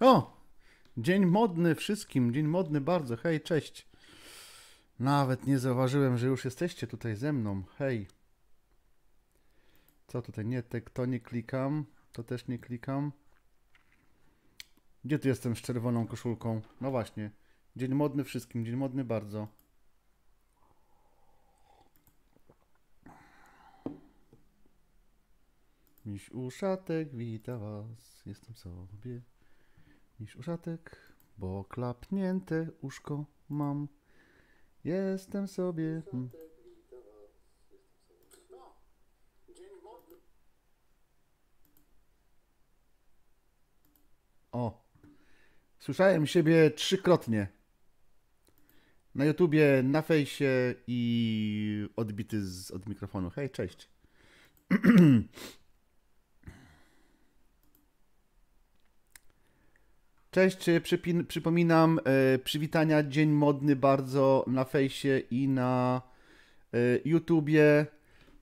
O! Dzień modny wszystkim, dzień modny bardzo. Hej, cześć. Nawet nie zauważyłem, że już jesteście tutaj ze mną. Hej. Co tutaj? Nie, te, to nie klikam. To też nie klikam. Gdzie tu jestem z czerwoną koszulką? No właśnie. Dzień modny wszystkim, dzień modny bardzo. Miś uszatek, wita was. Jestem sobie niż uszatek, bo klapnięte uszko mam. Jestem sobie. Hmm. No, o! Słyszałem siebie trzykrotnie. Na YouTubie, na fejsie i odbity z, od mikrofonu. Hej, cześć. Cześć, przypin- przypominam e, przywitania Dzień Modny bardzo na fejsie i na e, YouTubie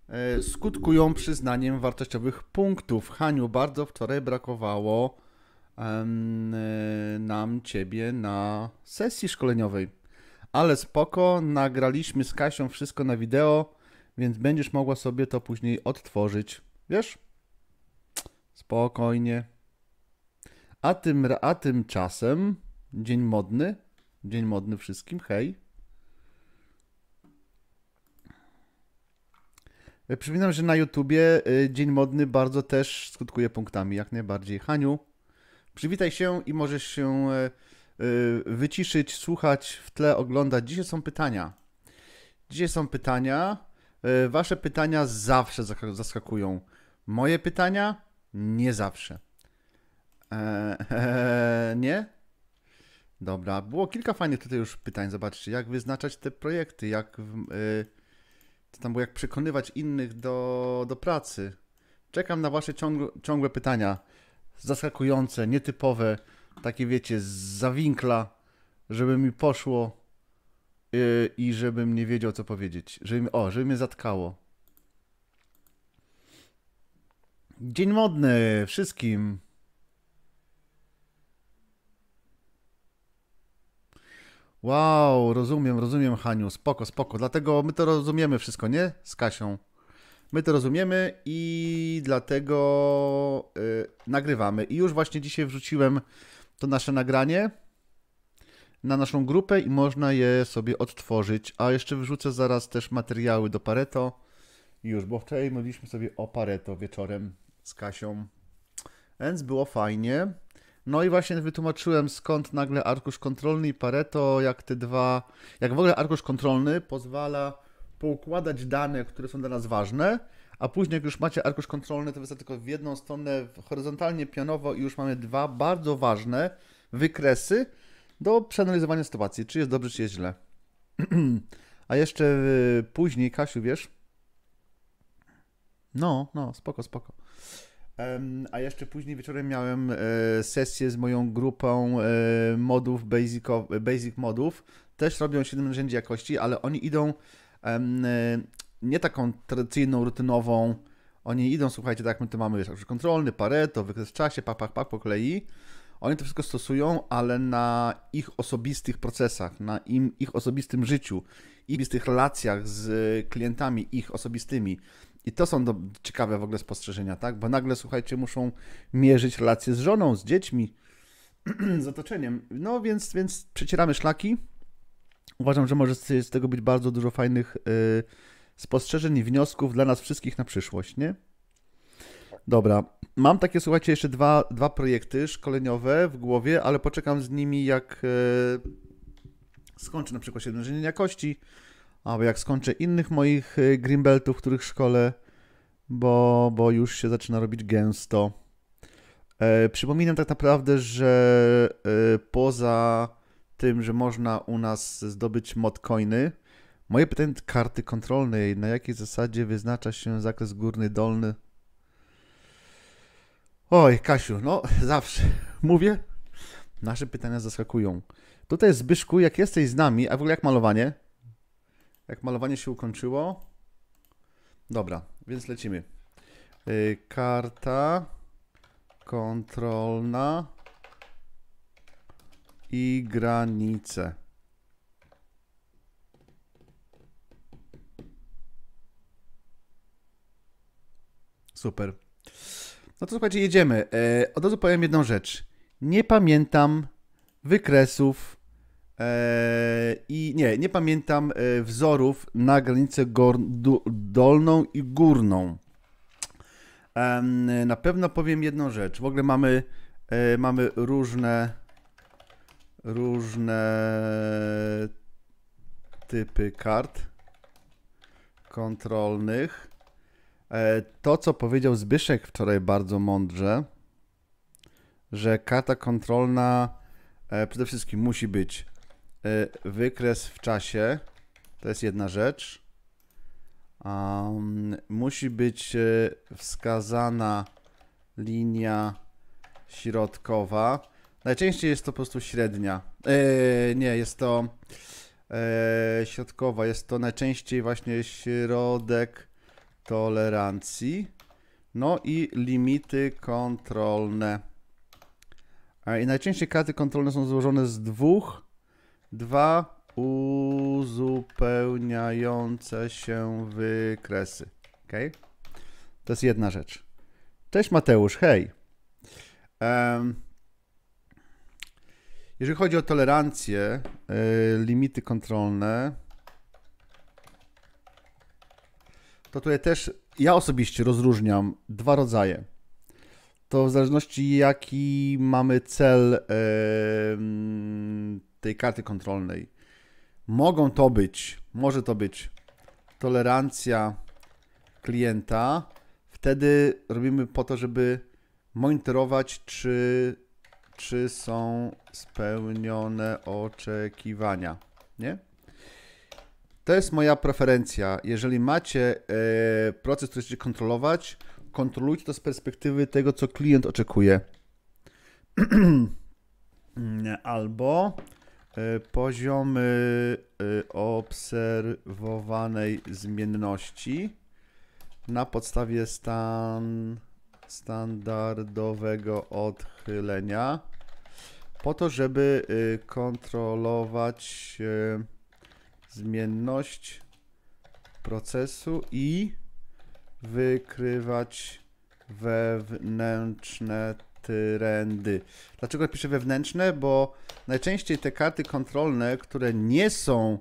e, skutkują przyznaniem wartościowych punktów. Haniu, bardzo wczoraj brakowało e, nam Ciebie na sesji szkoleniowej. Ale spoko, nagraliśmy z Kasią wszystko na wideo, więc będziesz mogła sobie to później odtworzyć. Wiesz? Spokojnie. A, tym, a tymczasem dzień modny. Dzień modny wszystkim. Hej. E, przypominam, że na YouTubie e, Dzień Modny bardzo też skutkuje punktami, jak najbardziej. Haniu, przywitaj się i możesz się e, wyciszyć, słuchać, w tle oglądać. Dzisiaj są pytania. Dzisiaj są pytania. Wasze pytania zawsze zaskakują. Moje pytania nie zawsze. Eee, nie? Dobra, było kilka fajnych tutaj już pytań. Zobaczcie, jak wyznaczać te projekty, jak. Yy, to tam było, jak przekonywać innych do, do pracy. Czekam na Wasze ciągłe pytania. Zaskakujące, nietypowe, takie wiecie, z zawinkla, żeby mi poszło yy, i żebym nie wiedział, co powiedzieć. Żeby, o, żeby mnie zatkało. Dzień modny wszystkim. Wow, rozumiem, rozumiem, Haniu, spoko, spoko. Dlatego my to rozumiemy wszystko, nie? Z Kasią. My to rozumiemy i dlatego yy, nagrywamy. I już właśnie dzisiaj wrzuciłem to nasze nagranie na naszą grupę i można je sobie odtworzyć. A jeszcze wrzucę zaraz też materiały do Pareto. Już, bo wczoraj mówiliśmy sobie o Pareto wieczorem z Kasią. Więc było fajnie. No i właśnie wytłumaczyłem skąd nagle arkusz kontrolny i Pareto, jak te dwa, jak w ogóle arkusz kontrolny pozwala poukładać dane, które są dla nas ważne, a później jak już macie arkusz kontrolny, to wystarczy tylko w jedną stronę horyzontalnie, pionowo i już mamy dwa bardzo ważne wykresy do przeanalizowania sytuacji, czy jest dobrze, czy jest źle. a jeszcze y, później, Kasiu, wiesz? No, no, spoko, spoko. A jeszcze później wieczorem miałem e, sesję z moją grupą e, modów, basic, basic modów. Też robią 7 narzędzi jakości, ale oni idą e, nie taką tradycyjną, rutynową. Oni idą, słuchajcie, tak my to mamy, wiesz, kontrolny, pareto, wykres w czasie, pak, pak, pak, po kolei. Oni to wszystko stosują, ale na ich osobistych procesach, na im, ich osobistym życiu, ich osobistych relacjach z klientami, ich osobistymi. I to są do, ciekawe w ogóle spostrzeżenia, tak? Bo nagle, słuchajcie, muszą mierzyć relacje z żoną, z dziećmi, z otoczeniem. No więc, więc przecieramy szlaki. Uważam, że może z, tego być bardzo dużo fajnych y, spostrzeżeń i wniosków dla nas wszystkich na przyszłość, nie? Dobra. Mam takie, słuchajcie, jeszcze dwa, dwa projekty szkoleniowe w głowie, ale poczekam z nimi, jak y, skończę na przykład 7 jakości albo jak skończę innych moich y, Grimbeltów, których szkole, bo, bo już się zaczyna robić gęsto. E, przypominam tak naprawdę, że e, poza tym, że można u nas zdobyć modcoiny, moje pytanie do karty kontrolnej, na jakiej zasadzie wyznacza się zakres górny, dolny? Oj, Kasiu, no zawsze mówię, nasze pytania zaskakują. Tutaj Zbyszku, jak jesteś z nami, a w ogóle jak malowanie? Jak malowanie się ukończyło. Dobra, więc lecimy. Y, karta kontrolna i granice. Super. No to słuchajcie, jedziemy. E, od razu powiem jedną rzecz. Nie pamiętam wykresów Eee, I nie, nie pamiętam e, wzorów na granicę dolną i górną. Na pewno powiem jedną rzecz. W ogóle mamy, e, mamy różne różne typy kart kontrolnych. E, to, co powiedział Zbyszek wczoraj bardzo mądrze, że karta kontrolna przede wszystkim musi być Y, wykres w czasie. To jest jedna rzecz. Um, musi być y, wskazana linia środkowa. Najczęściej jest to po prostu średnia. E, nie, jest to e, środkowa. Jest to najczęściej właśnie środek tolerancji. No i limity kontrolne. I najczęściej karty kontrolne są złożone z dwóch Dwa uzupełniające się wykresy. Ok? To jest jedna rzecz. Cześć Mateusz, hej. Um, jeżeli chodzi o tolerancję, yy, limity kontrolne, to tutaj też ja osobiście rozróżniam dwa rodzaje. To w zależności jaki mamy cel yy, tej karty kontrolnej. Mogą to być, może to być tolerancja klienta. Wtedy robimy po to, żeby monitorować, czy, czy są spełnione oczekiwania. Nie? To jest moja preferencja. Jeżeli macie e, proces, który chcecie kontrolować, kontrolujcie to z perspektywy tego, co klient oczekuje. Albo E, poziomy e, e, obserwowanej zmienności na podstawie stan standardowego odchylenia po to, żeby kontrolować zmienność procesu i wykrywać wewnętrzne trendy. Dlaczego piszę wewnętrzne? Bo najczęściej te karty kontrolne, które nie są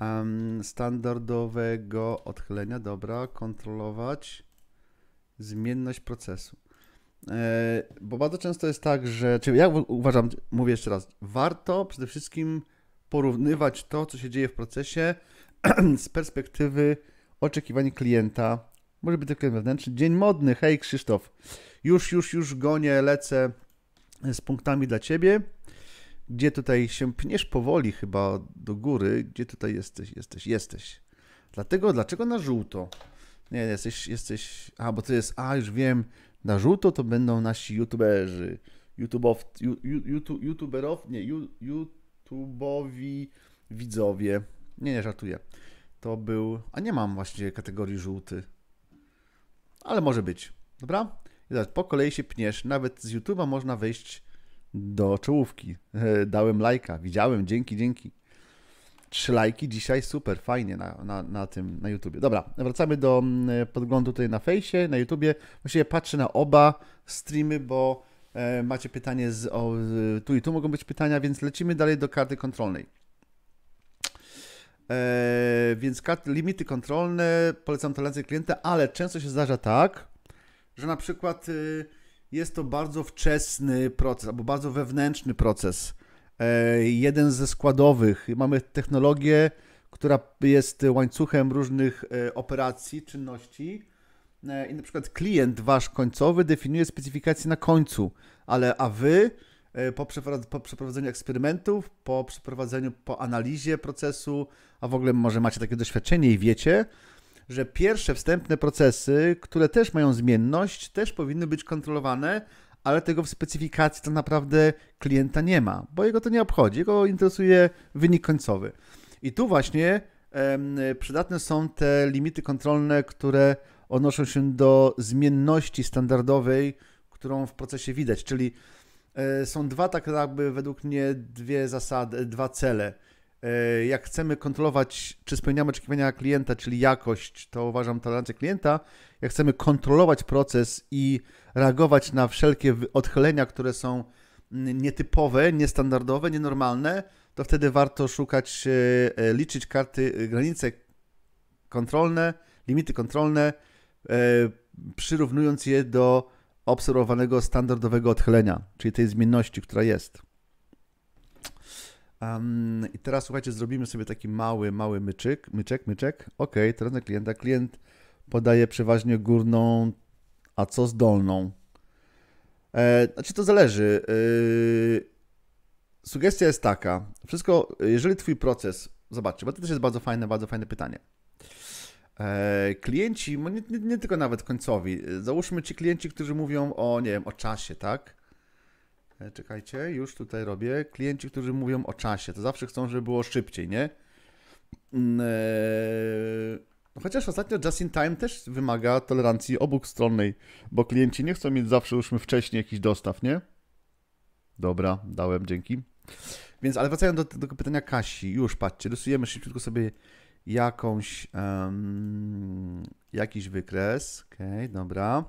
um, standardowego odchylenia, dobra, kontrolować zmienność procesu. E, bo bardzo często jest tak, że, czyli ja uważam, mówię jeszcze raz, warto przede wszystkim porównywać to, co się dzieje w procesie z perspektywy oczekiwań klienta może być to klient wewnętrzny. Dzień modny, hej Krzysztof. Już, już, już gonię, lecę z punktami dla ciebie. Gdzie tutaj się pniesz powoli chyba do góry? Gdzie tutaj jesteś? Jesteś, jesteś. Dlatego, dlaczego na żółto? Nie, jesteś, jesteś... A, bo to jest... A, już wiem. Na żółto to będą nasi youtuberzy. YouTubeow... YouTube, youtuberow... Nie, youtubowi widzowie. Nie, nie, żartuję. To był... A nie mam właśnie kategorii żółty. Ale może być. Dobra? Zobacz, po kolei się pniesz. Nawet z YouTube'a można wejść do czołówki. Dałem lajka, widziałem, dzięki, dzięki. Trzy lajki dzisiaj, super, fajnie na, na, na tym, na YouTubie. Dobra, wracamy do mm, podglądu tutaj na fejsie, na YouTubie. Właściwie patrzę na oba streamy, bo e, macie pytanie z, o, tu i tu mogą być pytania, więc lecimy dalej do karty kontrolnej. E, więc karty limity kontrolne, polecam tolerancję klienta, ale często się zdarza tak, że na przykład y, jest to bardzo wczesny proces, albo bardzo wewnętrzny proces. E, jeden ze składowych. Mamy technologię, która jest łańcuchem różnych e, operacji, czynności. E, I na przykład klient wasz końcowy definiuje specyfikację na końcu, ale a wy po, po przeprowadzeniu eksperymentów, po przeprowadzeniu, po analizie procesu, a w ogóle może macie takie doświadczenie i wiecie, że pierwsze wstępne procesy, które też mają zmienność, też powinny być kontrolowane, ale tego w specyfikacji tak naprawdę klienta nie ma, bo jego to nie obchodzi, jego interesuje wynik końcowy. I tu właśnie przydatne są te limity kontrolne, które odnoszą się do zmienności standardowej, którą w procesie widać, czyli e, są dwa tak jakby według mnie dwie zasady, dwa cele – E, jak chcemy kontrolować, czy spełniamy oczekiwania klienta, czyli jakość, to uważam tolerancję klienta. Jak chcemy kontrolować proces i reagować na wszelkie odchylenia, które są nietypowe, niestandardowe, nienormalne, to wtedy warto szukać, e, e, liczyć karty, granice kontrolne, limity kontrolne, przyrównując je do obserwowanego standardowego odchylenia, czyli tej zmienności, która jest. Um, I teraz słuchajcie, zrobimy sobie taki mały, mały myczyk, myczek, myczek. Ok, teraz na klienta. Klient podaje przeważnie górną, a co z dolną? E, znaczy to zależy. E, sugestia jest taka. Wszystko, jeżeli twój proces, zobaczcie, bo to też jest bardzo fajne, bardzo fajne pytanie. E, klienci, no nie, nie, nie tylko nawet końcowi, załóżmy ci klienci, którzy mówią o, nie wiem, o czasie, tak? E, czekajcie, już tutaj robię. Klienci, którzy mówią o czasie, to zawsze chcą, żeby było szybciej, nie? Mm, e, no chociaż ostatnio Just in Time też wymaga tolerancji obustronnej, bo klienci nie chcą mieć zawsze już wcześniej jakichś dostaw, nie? Dobra, dałem, dzięki. Więc, ale wracając do, tego pytania Kasi, już patrzcie, rysujemy szybciutko sobie jakąś, um, jakiś wykres. Okej, okay, dobra.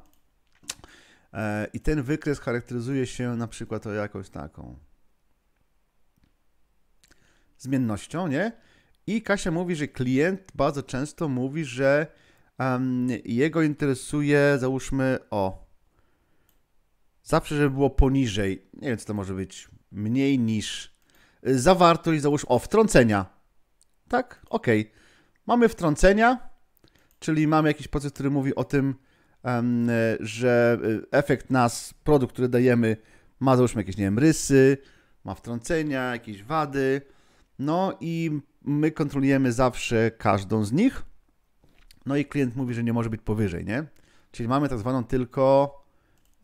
E, I ten wykres charakteryzuje się na przykład o jakąś taką zmiennością, nie? I Kasia mówi, że klient bardzo często mówi, że um, jego interesuje, załóżmy, o, zawsze, żeby było poniżej, nie wiem, co to może być, mniej niż zawartość, załóżmy, o, wtrącenia. Tak? Okej. Mamy wtrącenia, czyli mamy jakiś proces, który mówi o tym, że y, efekt nas, produkt, który dajemy, ma załóżmy jakieś, nie wiem, rysy, ma wtrącenia, jakieś wady. No i my kontrolujemy zawsze każdą z nich. No i klient mówi, że nie może być powyżej, nie? Czyli mamy tak zwaną tylko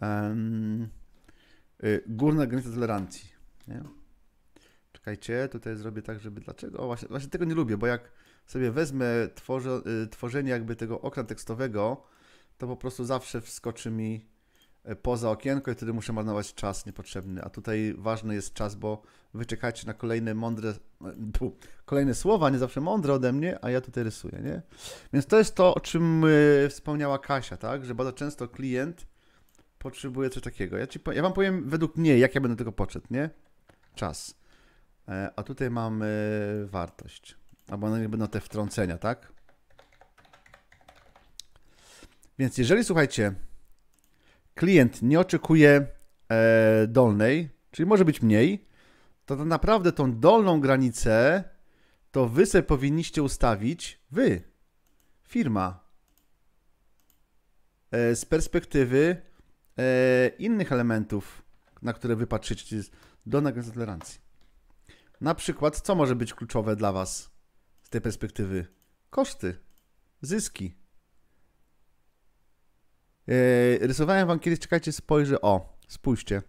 um, y, tolerancji. Nie? Czekajcie, tutaj zrobię tak, żeby dlaczego? O, właśnie, właśnie tego nie lubię, bo jak sobie wezmę tworzy, tworzenie jakby tego okna tekstowego, to po prostu zawsze wskoczy mi e, poza okienko i wtedy muszę marnować czas niepotrzebny. A tutaj ważny jest czas, bo wyczekajcie na kolejne mądre, e, kolejne słowa, nie zawsze mądre ode mnie, a ja tutaj rysuję, nie? Więc to jest to, o czym e, wspomniała Kasia, tak? Że bardzo często klient potrzebuje coś takiego. Ja, ci, ja wam powiem według mnie, jak ja będę tego poczet, nie? Czas. A tutaj mamy wartość. Albo no, będą te wtrącenia, tak? Więc jeżeli, słuchajcie, klient nie oczekuje e, dolnej, czyli może być mniej, to tak naprawdę tą dolną granicę to wy sobie powinniście ustawić, wy, firma, e, z perspektywy e, innych elementów, na które wy patrzycie, do dolna tolerancji. Na przykład, co może być kluczowe dla was z tej perspektywy? Koszty, zyski Yy, rysowałem wam kiedyś, czekajcie, spojrzę. O, spójrzcie.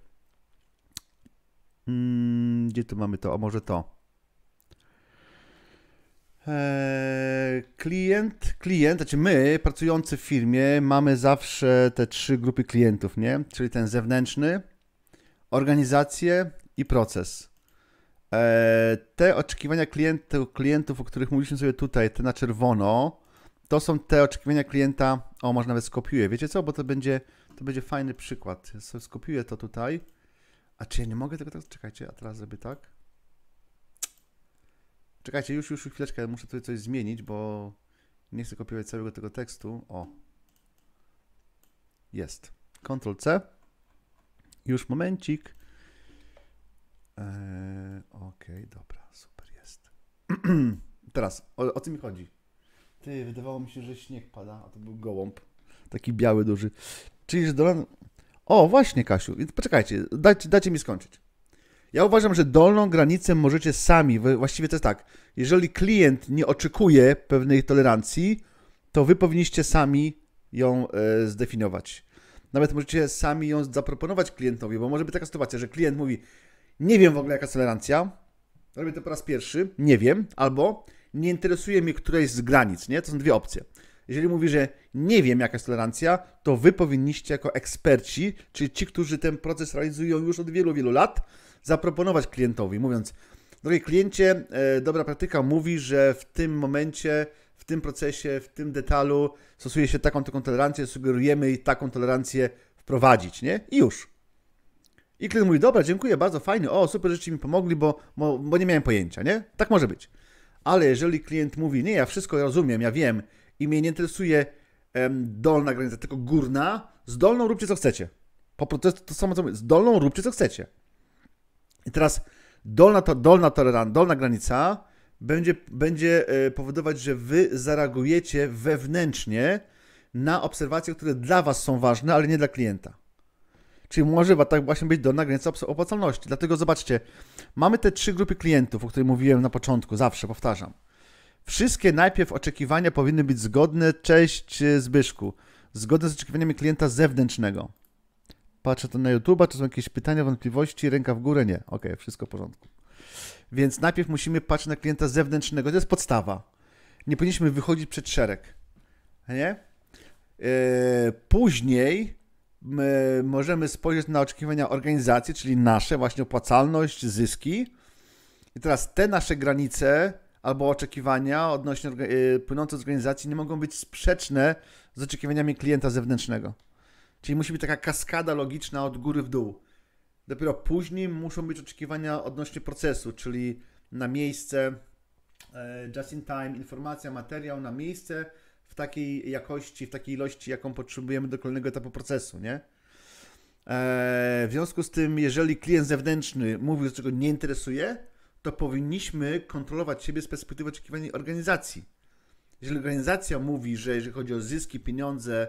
Hmm, gdzie tu mamy to? A może to? Eee, klient, klient, znaczy my, pracujący w firmie, mamy zawsze te trzy grupy klientów, nie? Czyli ten zewnętrzny, organizację i proces. Eee, te oczekiwania klientów, klientów, o których mówiliśmy sobie tutaj, te na czerwono, to są te oczekiwania klienta. O, może nawet skopiuję. Wiecie co? Bo to będzie, to będzie fajny przykład. Skopiuję to tutaj. A czy ja nie mogę tego tak? Czekajcie, a teraz zrobię tak. Czekajcie, już, już, już chwileczkę. Muszę tutaj coś zmienić, bo nie chcę kopiować całego tego tekstu. O. Jest. Ctrl C. Już momencik. Eee, Okej, okay, dobra, super jest. teraz, o, o co mi chodzi? Ty, wydawało mi się, że śnieg pada, a to był gołąb. Taki biały, duży. Czyli, że Dolan... O, właśnie, Kasiu. Poczekajcie, dajcie, dajcie mi skończyć. Ja uważam, że dolną granicę możecie sami. Właściwie to jest tak. Jeżeli klient nie oczekuje pewnej tolerancji, to wy powinniście sami ją e, zdefiniować. Nawet możecie sami ją zaproponować klientowi, bo może być taka sytuacja, że klient mówi: Nie wiem w ogóle, jaka tolerancja. Robię to po raz pierwszy, nie wiem, albo nie interesuje mnie któraś z granic, nie? To są dwie opcje. Jeżeli mówi, że nie wiem, jaka jest tolerancja, to wy powinniście jako eksperci, czyli ci, którzy ten proces realizują już od wielu, wielu lat, zaproponować klientowi, mówiąc, drogi kliencie, e, dobra praktyka mówi, że w tym momencie, w tym procesie, w tym detalu stosuje się taką, taką tolerancję, sugerujemy i taką tolerancję wprowadzić, nie? I już. I klient mówi, dobra, dziękuję, bardzo fajny, o, super, że ci mi pomogli, bo, bo, bo nie miałem pojęcia, nie? Tak może być. Ale jeżeli klient mówi, nie, ja wszystko rozumiem, ja wiem i mnie nie interesuje em, dolna granica, tylko górna, z dolną róbcie co chcecie. Po prostu to, to samo co mówię, z dolną róbcie co chcecie. I teraz dolna, to, dolna, toleran, dolna granica będzie, będzie e, powodować, że wy zareagujecie wewnętrznie na obserwacje, które dla was są ważne, ale nie dla klienta. Czyli może tak właśnie być dolna granica opłacalności. Dlatego zobaczcie, mamy te trzy grupy klientów, o których mówiłem na początku, zawsze powtarzam. Wszystkie najpierw oczekiwania powinny być zgodne, cześć e, Zbyszku, zgodne z oczekiwaniami klienta zewnętrznego. Patrzę to na YouTube'a, czy są jakieś pytania, wątpliwości, ręka w górę? Nie. Okej, wszystko w porządku. Więc najpierw musimy patrzeć na klienta zewnętrznego, to jest podstawa. Nie powinniśmy wychodzić przed szereg. Nie? E, później My możemy spojrzeć na oczekiwania organizacji, czyli nasze, właśnie opłacalność, zyski. I teraz te nasze granice albo oczekiwania odnośnie y, płynące z organizacji nie mogą być sprzeczne z oczekiwaniami klienta zewnętrznego. Czyli musi być taka kaskada logiczna od góry w dół. Dopiero później muszą być oczekiwania odnośnie procesu, czyli na miejsce, e, just in time, informacja, materiał na miejsce, w takiej jakości, w takiej ilości, jaką potrzebujemy do kolejnego etapu procesu, nie? E, w związku z tym, jeżeli klient zewnętrzny mówi, że czego nie interesuje, to powinniśmy kontrolować siebie z perspektywy oczekiwań organizacji. Jeżeli organizacja mówi, że jeżeli chodzi o zyski, pieniądze,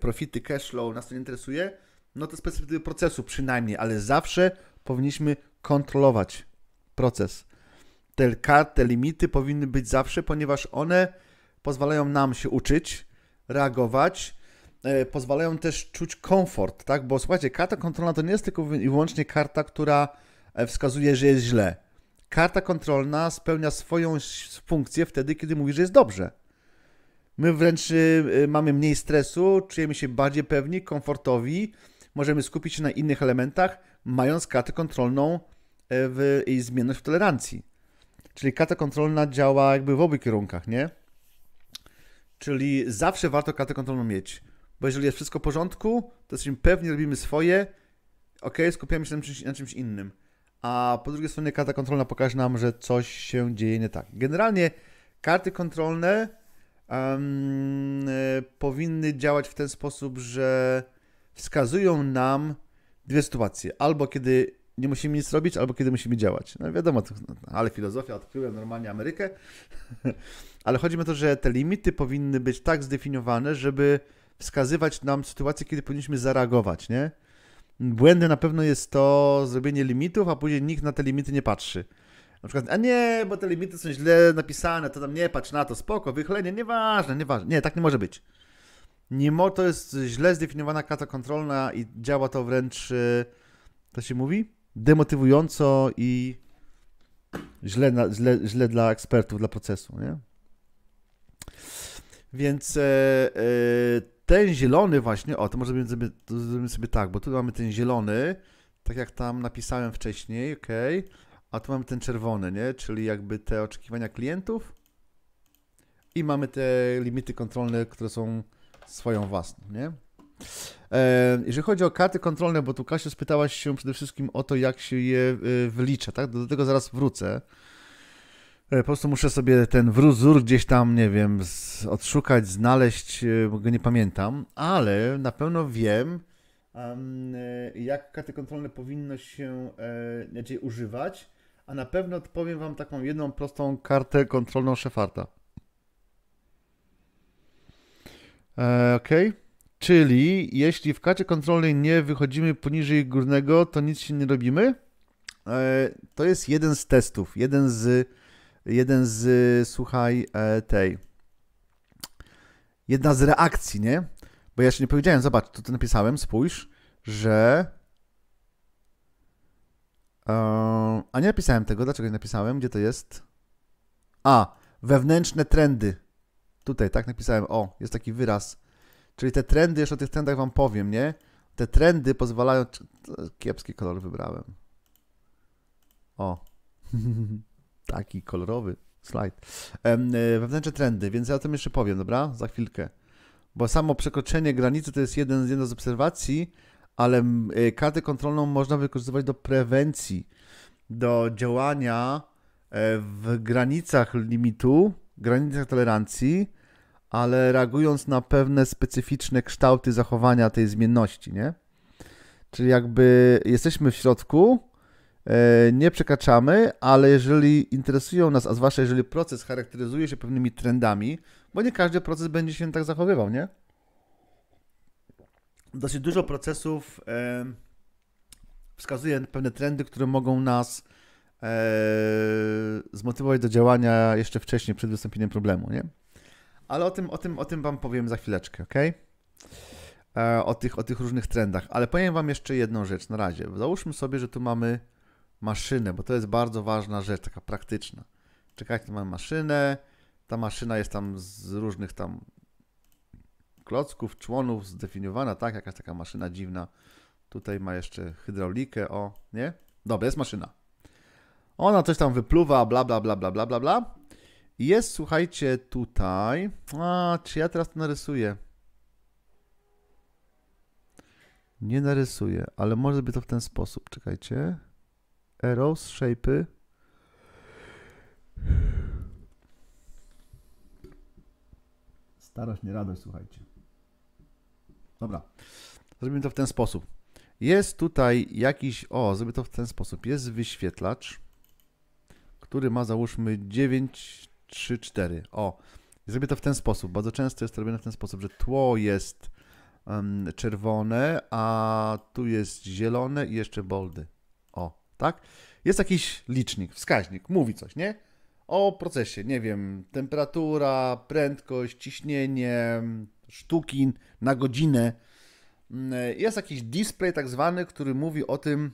profity, cash flow, nas to nie interesuje, no to z perspektywy procesu przynajmniej, ale zawsze powinniśmy kontrolować proces. Te karty, limity powinny być zawsze, ponieważ one pozwalają nam się uczyć, reagować, e, pozwalają też czuć komfort, tak? Bo słuchajcie, karta kontrolna to nie jest tylko i wyłącznie karta, która e, wskazuje, że jest źle. Karta kontrolna spełnia swoją funkcję wtedy, kiedy mówi, że jest dobrze. My wręcz e, mamy mniej stresu, czujemy się bardziej pewni, komfortowi, możemy skupić się na innych elementach, mając kartę kontrolną w, i zmienność w tolerancji. Czyli karta kontrolna działa jakby w obu kierunkach, nie? Czyli zawsze warto kartę kontrolną mieć, bo jeżeli jest wszystko w porządku, to jesteśmy pewni, robimy swoje, ok, skupiamy się na czymś, na czymś innym. A po drugiej stronie karta kontrolna pokaże nam, że coś się dzieje nie tak. Generalnie karty kontrolne um, powinny działać w ten sposób, że wskazują nam dwie sytuacje. Albo kiedy nie musimy nic robić, albo kiedy musimy działać. No wiadomo, to, no, no, ale filozofia, odkryłem normalnie Amerykę. ale chodzi mi o to, że te limity powinny być tak zdefiniowane, żeby wskazywać nam sytuację, kiedy powinniśmy zareagować, nie? Błędem na pewno jest to zrobienie limitów, a później nikt na te limity nie patrzy. Na przykład, a nie, bo te limity są źle napisane, to tam nie patrz na to, spoko, wychylenie, nieważne, nieważne. Nie, tak nie może być. Mimo to jest źle zdefiniowana kata kontrolna i działa to wręcz, y, to się mówi, demotywująco i źle, na, źle, źle dla ekspertów, dla procesu. Nie? Więc e, e, ten zielony właśnie, o, to może zrobimy sobie, zrobimy sobie tak, bo tu mamy ten zielony, tak jak tam napisałem wcześniej, ok, a tu mamy ten czerwony, nie? Czyli jakby te oczekiwania klientów i mamy te limity kontrolne, które są swoją własną, nie? E, jeżeli chodzi o karty kontrolne, bo tu Kasia spytałaś się przede wszystkim o to, jak się je e, wylicza, tak? Do tego zaraz wrócę. E, po prostu muszę sobie ten wzór gdzieś tam, nie wiem, odszukać, znaleźć, bo go nie pamiętam, ale na pewno wiem, jak karty kontrolne powinno się raczej używać, a na pewno powiem Wam taką jedną prostą kartę kontrolną Szefarta. Okej. Okay. Czyli jeśli w kacie kontrolnej nie wychodzimy poniżej górnego, to nic się nie robimy. E, to jest jeden z testów, jeden z, jeden z, słuchaj, e, tej, jedna z reakcji, nie? Bo ja jeszcze nie powiedziałem, zobacz, to, to napisałem, spójrz, że... E, a nie napisałem tego, dlaczego nie napisałem, gdzie to jest? A, wewnętrzne trendy. Tutaj, tak napisałem, o, jest taki wyraz Czyli te trendy, jeszcze o tych trendach wam powiem, nie? Te trendy pozwalają... Kiepski kolor wybrałem. O. Taki kolorowy slajd. E, wewnętrzne trendy, więc ja o tym jeszcze powiem, dobra? Za chwilkę. Bo samo przekroczenie granicy to jest jeden, z obserwacji, ale e, kartę kontrolną można wykorzystywać do prewencji, do działania e, w granicach limitu, granicach tolerancji, ale reagując na pewne specyficzne kształty zachowania tej zmienności, nie? Czyli jakby jesteśmy w środku, e, nie przekraczamy, ale jeżeli interesują nas, a zwłaszcza jeżeli proces charakteryzuje się pewnymi trendami, bo nie każdy proces będzie się tak zachowywał, nie? Dosyć dużo procesów e, wskazuje pewne trendy, które mogą nas e, zmotywować do działania jeszcze wcześniej, przed wystąpieniem problemu, nie? Ale o tym, o tym, o tym wam powiem za chwileczkę, ok? E, o, tych, o tych różnych trendach. Ale powiem wam jeszcze jedną rzecz na razie. Załóżmy sobie, że tu mamy maszynę, bo to jest bardzo ważna rzecz, taka praktyczna. Czekajcie, tu mamy maszynę. Ta maszyna jest tam z różnych tam klocków, członów zdefiniowana, tak? Jakaś taka maszyna dziwna. Tutaj ma jeszcze hydraulikę, o, nie? Dobra, jest maszyna. Ona coś tam wypluwa, bla, bla, bla, bla, bla, bla, bla. Jest, słuchajcie, tutaj. A, czy ja teraz to narysuję? Nie narysuję, ale może by to w ten sposób. Czekajcie. Arrows, shape'y. Starość, nie radość, słuchajcie. Dobra. Zrobimy to w ten sposób. Jest tutaj jakiś... O, zrobię to w ten sposób. Jest wyświetlacz, który ma załóżmy 9 3, 4. O, zrobię to w ten sposób. Bardzo często jest to robione w ten sposób, że tło jest um, czerwone, a tu jest zielone i jeszcze boldy. O, tak? Jest jakiś licznik, wskaźnik, mówi coś, nie? O procesie, nie wiem, temperatura, prędkość, ciśnienie, sztuki na godzinę. Mm, e, jest jakiś display tak zwany, który mówi o tym,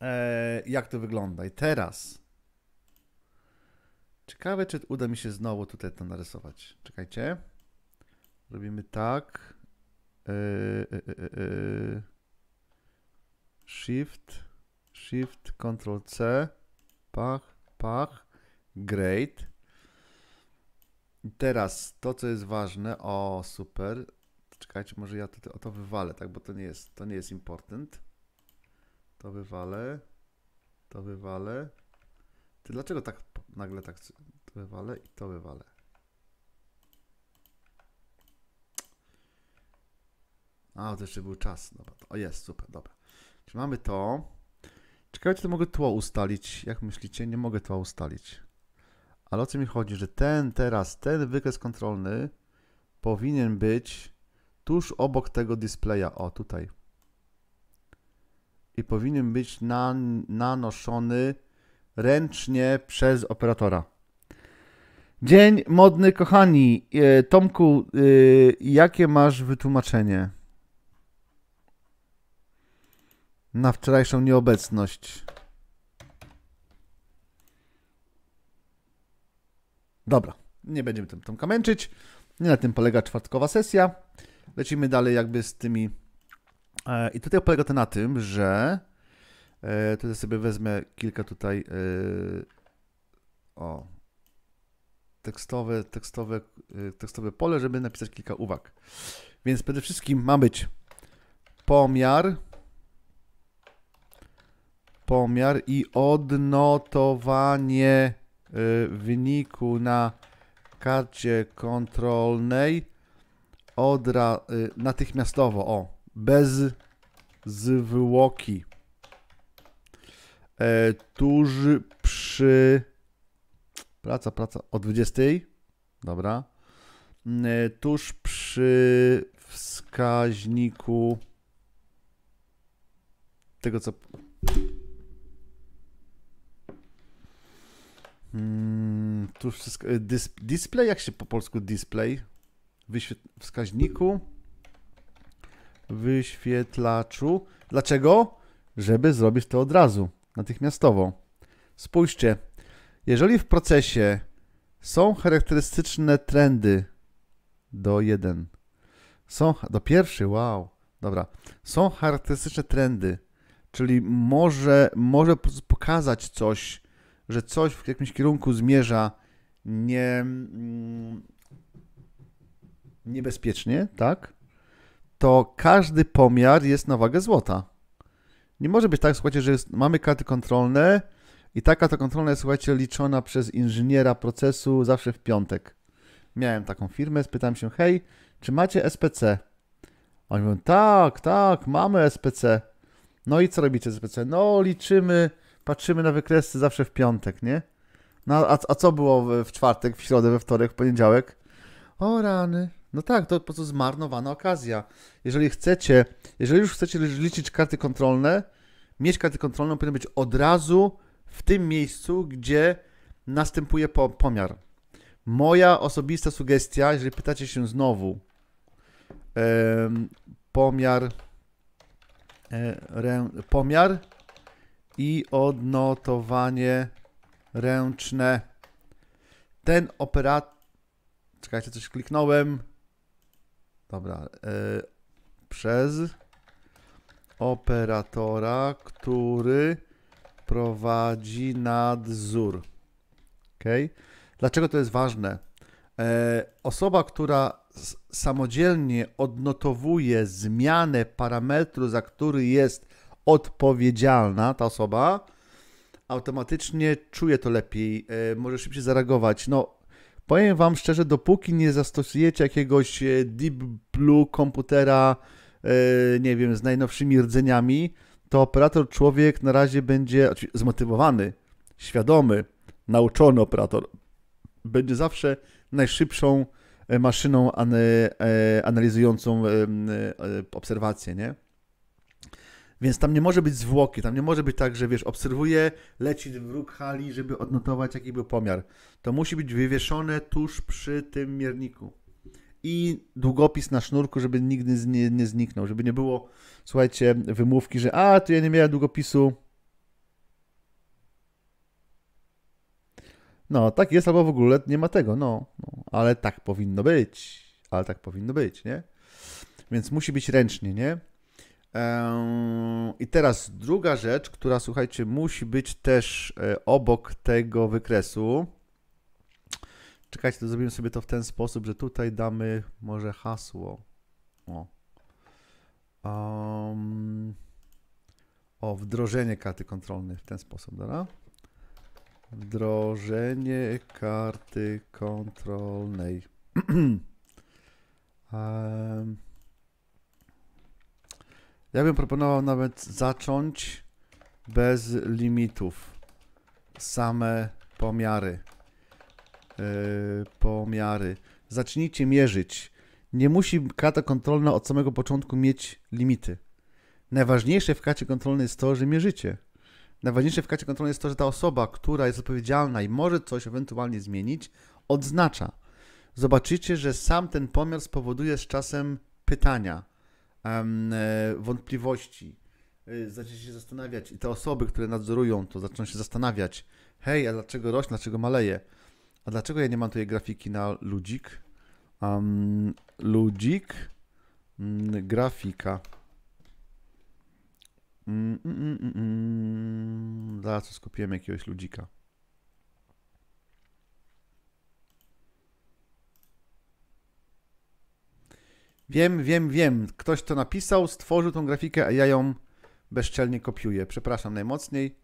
e, jak to wygląda. I teraz Ciekawe, czy uda mi się znowu tutaj to narysować. Czekajcie. Robimy tak. Yy, yy, yy. Shift, Shift, Ctrl C, pach, pach, great. I teraz to, co jest ważne, o super. Czekajcie, może ja to, o to wywalę, tak, bo to nie jest, to nie jest important. To wywalę, to wywalę. Ty dlaczego tak Nagle tak wywalę i to wywalę. A, to jeszcze był czas. Dobra, o, jest, super, dobra. Czy mamy to? czekajcie czy to mogę tło ustalić. Jak myślicie? Nie mogę tła ustalić. Ale o co mi chodzi, że ten teraz, ten wykres kontrolny powinien być tuż obok tego displaya. O, tutaj. I powinien być nan nanoszony ręcznie przez operatora. Dzień modny, kochani. E, Tomku, e, jakie masz wytłumaczenie na wczorajszą nieobecność? Dobra, nie będziemy tym Tomka męczyć. Nie na tym polega czwartkowa sesja. Lecimy dalej jakby z tymi... E, I tutaj polega to na tym, że E, tutaj sobie wezmę kilka tutaj e, o tekstowe, tekstowe, e, tekstowe pole, żeby napisać kilka uwag. Więc przede wszystkim ma być pomiar, pomiar i odnotowanie e, wyniku na karcie kontrolnej odra natychmiastowo, o, bez zwłoki e, tuż przy. Praca, praca o 20. Dobra. E, tuż przy wskaźniku tego, co. Hmm, tuż tu wszystko. E, dis, display, jak się po polsku display? wskaźniku wyświetlaczu. Dlaczego? Żeby zrobić to od razu natychmiastowo. Spójrzcie, jeżeli w procesie są charakterystyczne trendy do 1, są do pierwszy, wow, dobra, są charakterystyczne trendy, czyli może, może pokazać coś, że coś w jakimś kierunku zmierza nie, mm, niebezpiecznie, tak? To każdy pomiar jest na wagę złota. Nie może być tak, słuchajcie, że jest, mamy karty kontrolne i ta karta kontrolna jest, słuchajcie, liczona przez inżyniera procesu zawsze w piątek. Miałem taką firmę, spytałem się, hej, czy macie SPC? Oni mówią, tak, tak, mamy SPC. No i co robicie z SPC? No liczymy, patrzymy na wykresy zawsze w piątek, nie? No a, a co było w, w czwartek, w środę, we wtorek, w poniedziałek? O rany, no tak, to po co zmarnowana okazja. Jeżeli chcecie, jeżeli już chcecie liczyć karty kontrolne, mieć karty kontrolną powinno być od razu w tym miejscu, gdzie następuje po, pomiar. Moja osobista sugestia, jeżeli pytacie się znowu, e, pomiar, e, pomiar i odnotowanie ręczne. Ten operator. Czekajcie, coś kliknąłem. Dobra. Y, przez operatora, który prowadzi nadzór. Ok? Dlaczego to jest ważne? E, osoba, która samodzielnie odnotowuje zmianę parametru, za który jest odpowiedzialna ta osoba, automatycznie czuje to lepiej, e, może szybciej zareagować. No, Powiem Wam szczerze, dopóki nie zastosujecie jakiegoś e, Deep Blue komputera, e, nie wiem, z najnowszymi rdzeniami, to operator człowiek na razie będzie znaczy zmotywowany, świadomy, nauczony operator. Będzie zawsze najszybszą e, maszyną analizującą obserwacje, nie? Więc tam nie może być zwłoki, tam nie może być tak, że wiesz, obserwuję, leci wróg hali, żeby odnotować jaki był pomiar. To musi być wywieszone tuż przy tym mierniku. I długopis na sznurku, żeby nigdy nie, nie zniknął, żeby nie było, słuchajcie, wymówki, że a, tu ja nie miałem długopisu. No, tak jest, albo w ogóle nie ma tego, no, no. Ale tak powinno być, ale tak powinno być, nie? Więc musi być ręcznie, nie? I teraz druga rzecz, która słuchajcie, musi być też e, obok tego wykresu. Czekajcie, to zrobimy sobie to w ten sposób, że tutaj damy może hasło. O. Um, o, wdrożenie karty kontrolnej w ten sposób, dobra? Wdrożenie karty kontrolnej. um, Ja bym proponował nawet zacząć bez limitów. Same pomiary. Yy, pomiary. Zacznijcie mierzyć. Nie musi kata kontrolna od samego początku mieć limity. Najważniejsze w kacie kontrolnej jest to, że mierzycie. Najważniejsze w kacie kontrolnej jest to, że ta osoba, która jest odpowiedzialna i może coś ewentualnie zmienić, odznacza. Zobaczycie, że sam ten pomiar spowoduje z czasem pytania E, wątpliwości, e, zaczniecie się zastanawiać i te osoby, które nadzorują to, zaczną się zastanawiać, hej, a dlaczego rośnie, dlaczego maleje, a dlaczego ja nie mam tutaj grafiki na ludzik, um, ludzik, mm, grafika, mm, mm, mm, mm. mm. zaraz skupiłem jakiegoś ludzika. Wiem, wiem, wiem. Ktoś to napisał, stworzył tą grafikę, a ja ją bezczelnie kopiuję. Przepraszam najmocniej.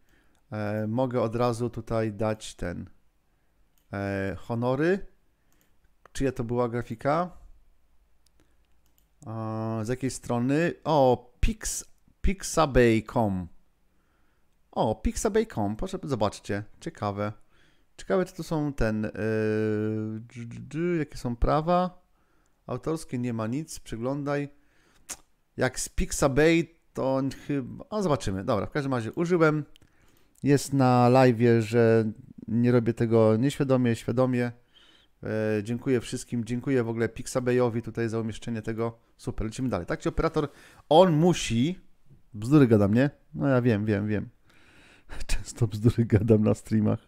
E, mogę od razu tutaj dać ten e, honory. Czyja to była grafika? E, z jakiej strony? O, pix, pixabay.com. O, pixabay.com. Proszę, zobaczcie. Ciekawe. Ciekawe, co to są ten... E, jakie są prawa? autorskie nie ma nic, przyglądaj. Jak z Pixabay to chyba... O, zobaczymy. Dobra, w każdym razie użyłem. Jest na live, że nie robię tego nieświadomie, świadomie. E, dziękuję wszystkim, dziękuję w ogóle Pixabayowi tutaj za umieszczenie tego. Super, lecimy dalej. Tak, ci operator, on musi... Bzdury gadam, nie? No ja wiem, wiem, wiem. Często bzdury gadam na streamach.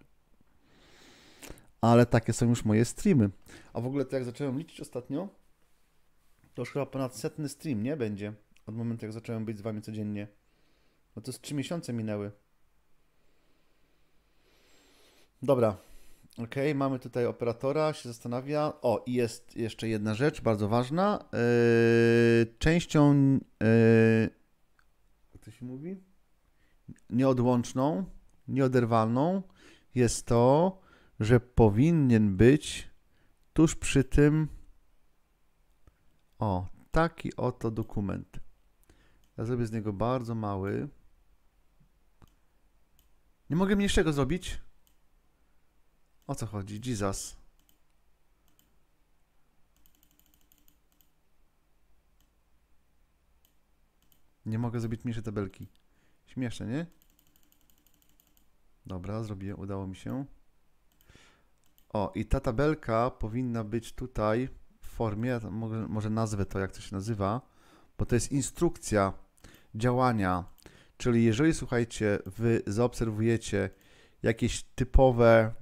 Ale takie są już moje streamy. A w ogóle to jak zacząłem liczyć ostatnio, to już chyba ponad setny stream, nie? Będzie. Od momentu, jak zacząłem być z wami codziennie. No to z trzy miesiące minęły. Dobra. Ok, mamy tutaj operatora, się zastanawia. O, i jest jeszcze jedna rzecz bardzo ważna. Yy, częścią. Yy, jak to się mówi? Nieodłączną, nieoderwalną jest to, że powinien być tuż przy tym o, taki oto dokument. Ja zrobię z niego bardzo mały. Nie mogę mniejszego zrobić? O co chodzi? Jesus. Nie mogę zrobić mniejszej tabelki. Śmieszne, nie? Dobra, zrobię. udało mi się. O, i ta tabelka powinna być tutaj formie, może, może nazwę to, jak to się nazywa, bo to jest instrukcja działania. Czyli jeżeli słuchajcie, wy zaobserwujecie jakieś typowe,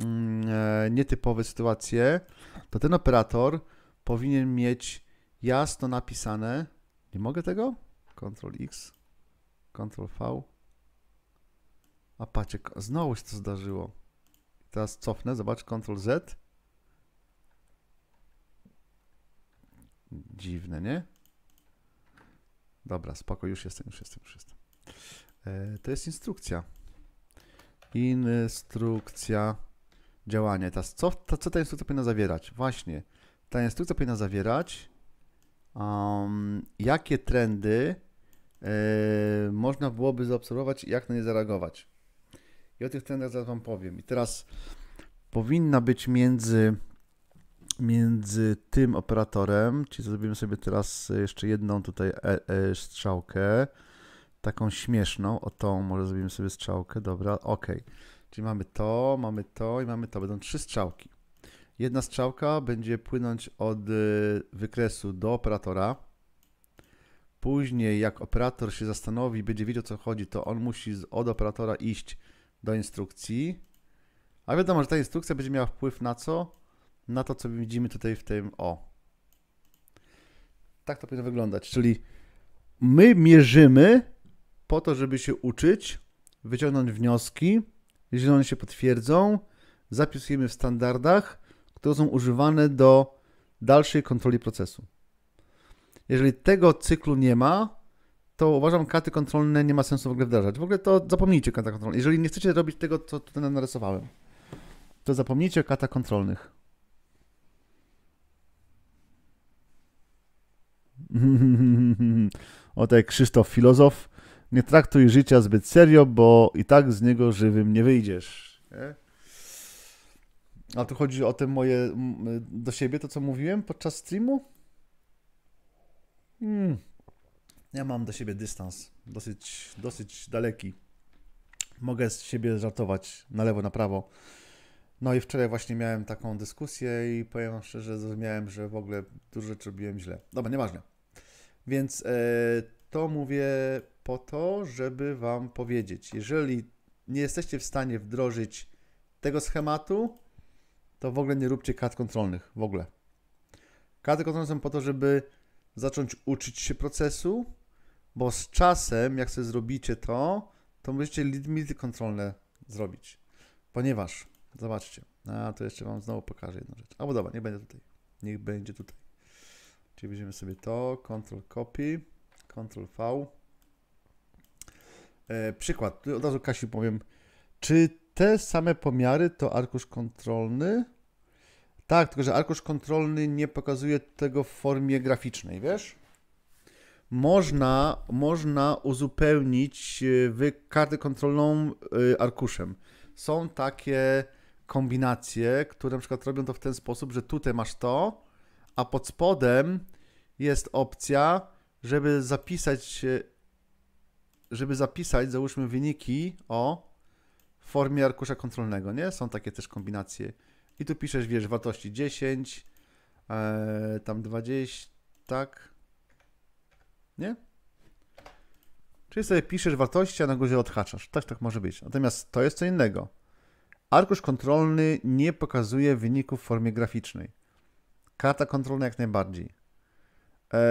mm, e, nietypowe sytuacje, to ten operator powinien mieć jasno napisane. Nie mogę tego? Ctrl X, Ctrl V. A patrzcie, znowu się to zdarzyło. Teraz cofnę, zobacz, Ctrl Z. Dziwne, nie? Dobra, spoko, już jestem, już jestem, już jestem. E, to jest instrukcja. Instrukcja działania. Teraz co, ta, co ta instrukcja powinna zawierać? Właśnie, ta instrukcja powinna zawierać, um, jakie trendy e, można byłoby zaobserwować i jak na nie zareagować. I o tych trendach zaraz Wam powiem. I teraz powinna być między między tym operatorem, czyli zrobimy sobie teraz jeszcze jedną tutaj e, e, strzałkę, taką śmieszną, o tą może zrobimy sobie strzałkę, dobra, ok. Czyli mamy to, mamy to i mamy to, będą trzy strzałki. Jedna strzałka będzie płynąć od y, wykresu do operatora. Później, jak operator się zastanowi, będzie wiedział o co chodzi, to on musi od operatora iść do instrukcji. A wiadomo, że ta instrukcja będzie miała wpływ na co? na to, co widzimy tutaj w tym o. Tak to powinno wyglądać, czyli my mierzymy po to, żeby się uczyć, wyciągnąć wnioski, jeżeli one się potwierdzą, zapisujemy w standardach, które są używane do dalszej kontroli procesu. Jeżeli tego cyklu nie ma, to uważam, karty kontrolne nie ma sensu w ogóle wdrażać. W ogóle to zapomnijcie o katach kontrolnych. Jeżeli nie chcecie robić tego, co tutaj narysowałem, to zapomnijcie o katach kontrolnych. O Otek Krzysztof Filozof. Nie traktuj życia zbyt serio, bo i tak z niego żywym nie wyjdziesz. Nie? A tu chodzi o te moje do siebie, to co mówiłem podczas streamu? Hmm. Ja mam do siebie dystans, dosyć, dosyć daleki. Mogę z siebie żartować na lewo, na prawo. No i wczoraj właśnie miałem taką dyskusję i powiem szczerze, zrozumiałem, że w ogóle dużo rzeczy robiłem źle. Dobra, nieważne. Więc e, to mówię po to, żeby Wam powiedzieć, jeżeli nie jesteście w stanie wdrożyć tego schematu, to w ogóle nie róbcie kart kontrolnych, w ogóle. Karty kontrolne są po to, żeby zacząć uczyć się procesu, bo z czasem, jak sobie zrobicie to, to możecie limity kontrolne zrobić. Ponieważ, zobaczcie, a to jeszcze Wam znowu pokażę jedną rzecz. Albo dobra, nie będzie tutaj. Niech będzie tutaj. Czyli weźmiemy sobie to, Ctrl Copy, Ctrl V. E, przykład, od razu Kasi powiem. Czy te same pomiary to arkusz kontrolny? Tak, tylko że arkusz kontrolny nie pokazuje tego w formie graficznej, wiesz? Można, można uzupełnić e, kartę kontrolną e, arkuszem. Są takie kombinacje, które na przykład robią to w ten sposób, że tutaj masz to, a pod spodem jest opcja, żeby zapisać, żeby zapisać, załóżmy, wyniki o w formie arkusza kontrolnego, nie? Są takie też kombinacje. I tu piszesz, wiesz, wartości 10, e, tam 20, tak? Nie? Czyli sobie piszesz wartości, a na górze odhaczasz. Tak, tak może być. Natomiast to jest co innego. Arkusz kontrolny nie pokazuje wyników w formie graficznej. Karta kontrolna jak najbardziej. Eee,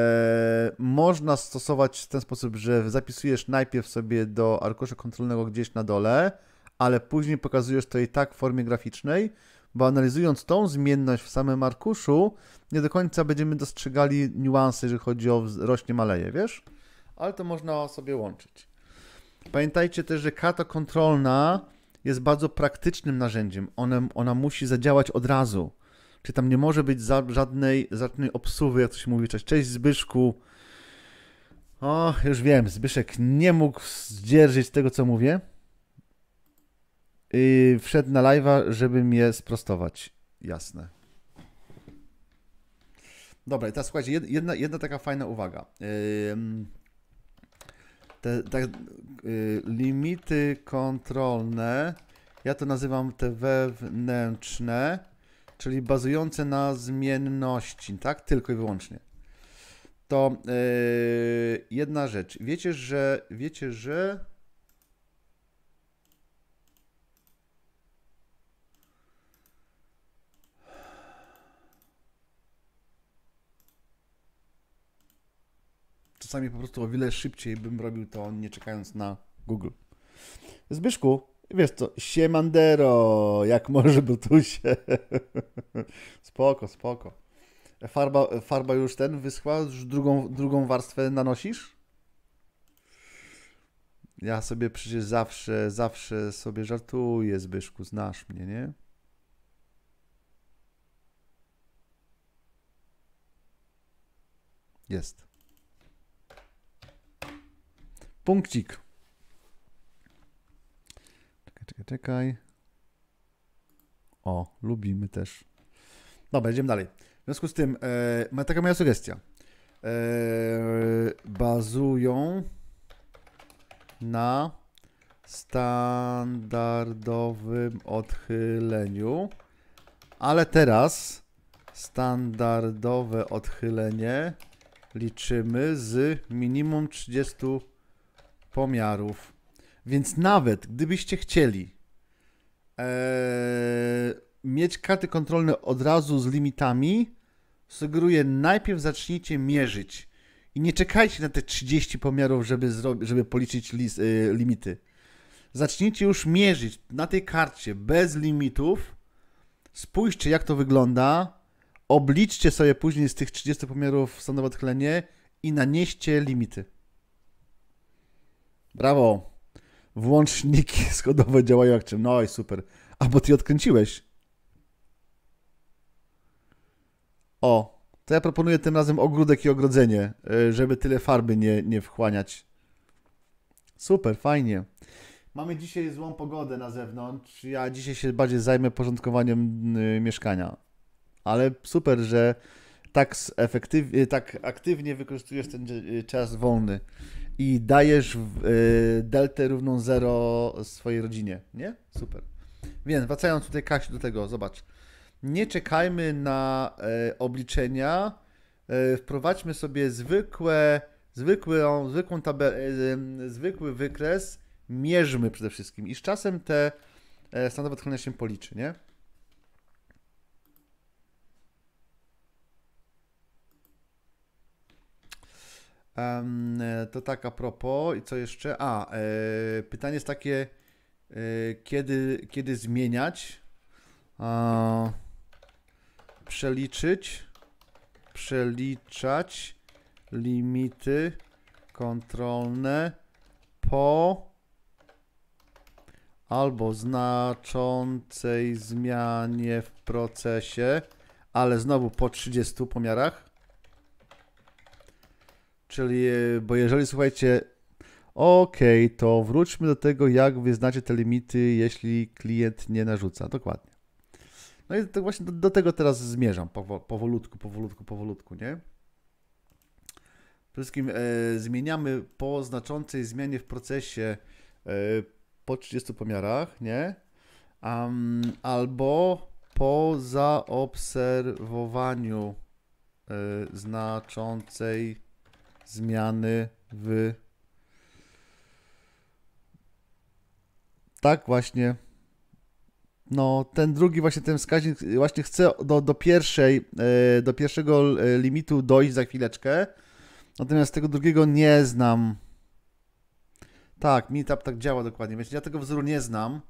można stosować w ten sposób, że zapisujesz najpierw sobie do arkusza kontrolnego gdzieś na dole, ale później pokazujesz to i tak w formie graficznej, bo analizując tą zmienność w samym arkuszu, nie do końca będziemy dostrzegali niuanse, jeżeli chodzi o rośnie maleje, wiesz? Ale to można sobie łączyć. Pamiętajcie też, że karta kontrolna jest bardzo praktycznym narzędziem. Ona, ona musi zadziałać od razu. Czy tam nie może być za, żadnej, żadnej obsuwy, jak to się mówi. Cześć, cześć Zbyszku. O, już wiem, Zbyszek nie mógł zdzierżyć tego, co mówię. I wszedł na live'a, żeby mnie sprostować. Jasne. Dobra, i teraz słuchajcie, jedna, jedna taka fajna uwaga. Te, te, tak, y, limity kontrolne, ja to nazywam te wewnętrzne czyli bazujące na zmienności, tak? Tylko i wyłącznie. To yy, jedna rzecz. Wiecie, że wiecie, że czasami po prostu o wiele szybciej bym robił to nie czekając na Google. Zbyszku, Wiesz co, siemandero, jak może się? spoko, spoko. Farba, farba już ten wyschła? Już drugą, drugą warstwę nanosisz? Ja sobie przecież zawsze, zawsze sobie żartuję, Zbyszku, znasz mnie, nie? Jest. Punkcik. Czekaj, czekaj, czekaj. O, lubimy też. Dobra, idziemy dalej. W związku z tym, e, taka moja sugestia. E, bazują na standardowym odchyleniu, ale teraz standardowe odchylenie liczymy z minimum 30 pomiarów. Więc nawet gdybyście chcieli e, mieć karty kontrolne od razu z limitami, sugeruję najpierw zacznijcie mierzyć i nie czekajcie na te 30 pomiarów, żeby, żeby policzyć list, e, limity. Zacznijcie już mierzyć na tej karcie bez limitów. Spójrzcie, jak to wygląda. Obliczcie sobie później z tych 30 pomiarów stanowe odchylenie i nanieście limity. Brawo! włączniki schodowe działają jak czym. No i super. A bo ty odkręciłeś. O, to ja proponuję tym razem ogródek i ogrodzenie, y, żeby tyle farby nie, nie wchłaniać. Super, fajnie. Mamy dzisiaj złą pogodę na zewnątrz. Ja dzisiaj się bardziej zajmę porządkowaniem y, mieszkania. Ale super, że tak, efektyw- y, tak aktywnie wykorzystujesz ten czas wolny i dajesz y, deltę równą 0 swojej rodzinie, nie? Super. Więc wracając tutaj Kasiu do tego, zobacz. Nie czekajmy na y, obliczenia, y, wprowadźmy sobie zwykłe, zwykłą, e, zwykły wykres, mierzmy przede wszystkim i z czasem te standardy odchylenia się policzy, nie? E, to tak a propos, i co jeszcze? A, e, pytanie jest takie, e, kiedy, kiedy zmieniać, przeliczyć, przeliczać limity kontrolne po albo znaczącej zmianie w procesie, ale znowu po 30 pomiarach, Czyli, e, bo jeżeli słuchajcie, okej, okay, to wróćmy do tego, jak wyznacie te limity, jeśli klient nie narzuca. Dokładnie. No i to właśnie do, do tego teraz zmierzam powolutku, powolutku, powolutku, nie? Przede wszystkim e, zmieniamy po znaczącej zmianie w procesie e, po 30 pomiarach, nie? Um, albo po zaobserwowaniu e, znaczącej zmiany w. Tak, właśnie. No, ten drugi właśnie ten wskaźnik, właśnie chcę do, do pierwszej, e, do pierwszego e, limitu dojść za chwileczkę. Natomiast tego drugiego nie znam. Tak, meetup tak działa dokładnie. Wiesz, ja tego wzoru nie znam,